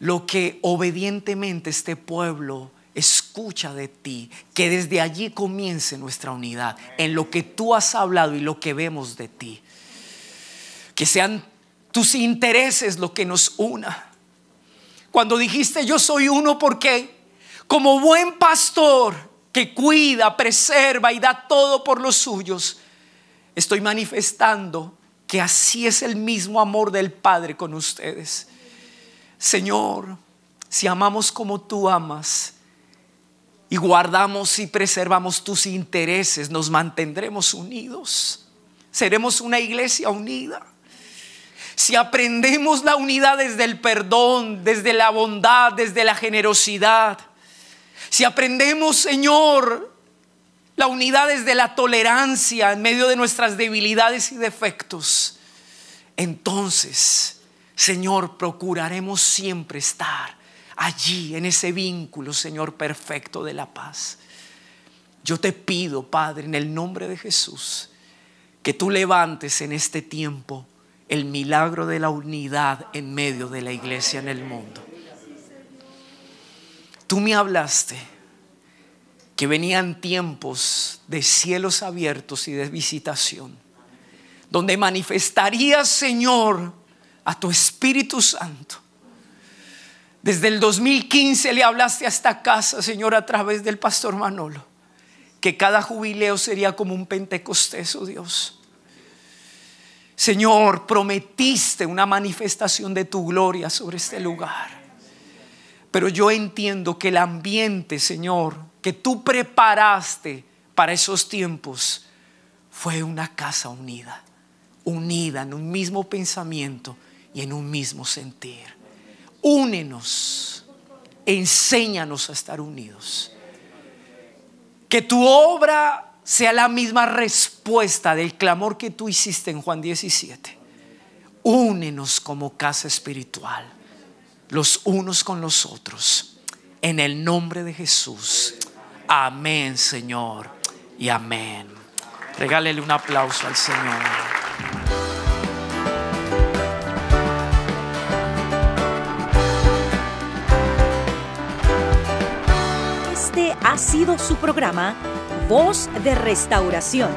lo que obedientemente este pueblo escucha de ti, que desde allí comience nuestra unidad, en lo que tú has hablado y lo que vemos de ti. Que sean tus intereses lo que nos una. Cuando dijiste yo soy uno porque como buen pastor que cuida, preserva y da todo por los suyos, estoy manifestando que así es el mismo amor del Padre con ustedes. Señor, si amamos como tú amas y guardamos y preservamos tus intereses, nos mantendremos unidos. Seremos una iglesia unida. Si aprendemos la unidad desde el perdón, desde la bondad, desde la generosidad, si aprendemos, Señor, la unidad es de la tolerancia en medio de nuestras debilidades y defectos. Entonces, Señor, procuraremos siempre estar allí en ese vínculo, Señor, perfecto de la paz. Yo te pido, Padre, en el nombre de Jesús, que tú levantes en este tiempo el milagro de la unidad en medio de la iglesia en el mundo. Tú me hablaste que venían tiempos de cielos abiertos y de visitación, donde manifestarías, Señor, a tu Espíritu Santo. Desde el 2015 le hablaste a esta casa, Señor, a través del pastor Manolo, que cada jubileo sería como un pentecostés, oh Dios. Señor, prometiste una manifestación de tu gloria sobre este lugar. Pero yo entiendo que el ambiente, Señor, que tú preparaste para esos tiempos fue una casa unida, unida en un mismo pensamiento y en un mismo sentir. Únenos, enséñanos a estar unidos. Que tu obra sea la misma respuesta del clamor que tú hiciste en Juan 17. Únenos como casa espiritual, los unos con los otros, en el nombre de Jesús. Amén, Señor. Y amén. Regálele un aplauso al Señor. Este ha sido su programa, Voz de Restauración.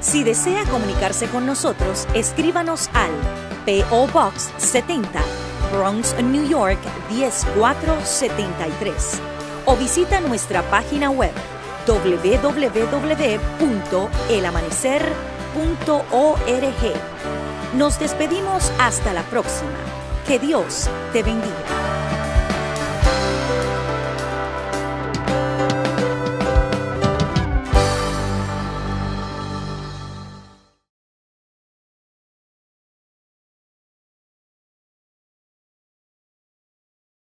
Si desea comunicarse con nosotros, escríbanos al PO Box 70, Bronx, New York 10473 o visita nuestra página web www.elamanecer.org. Nos despedimos hasta la próxima. Que Dios te bendiga.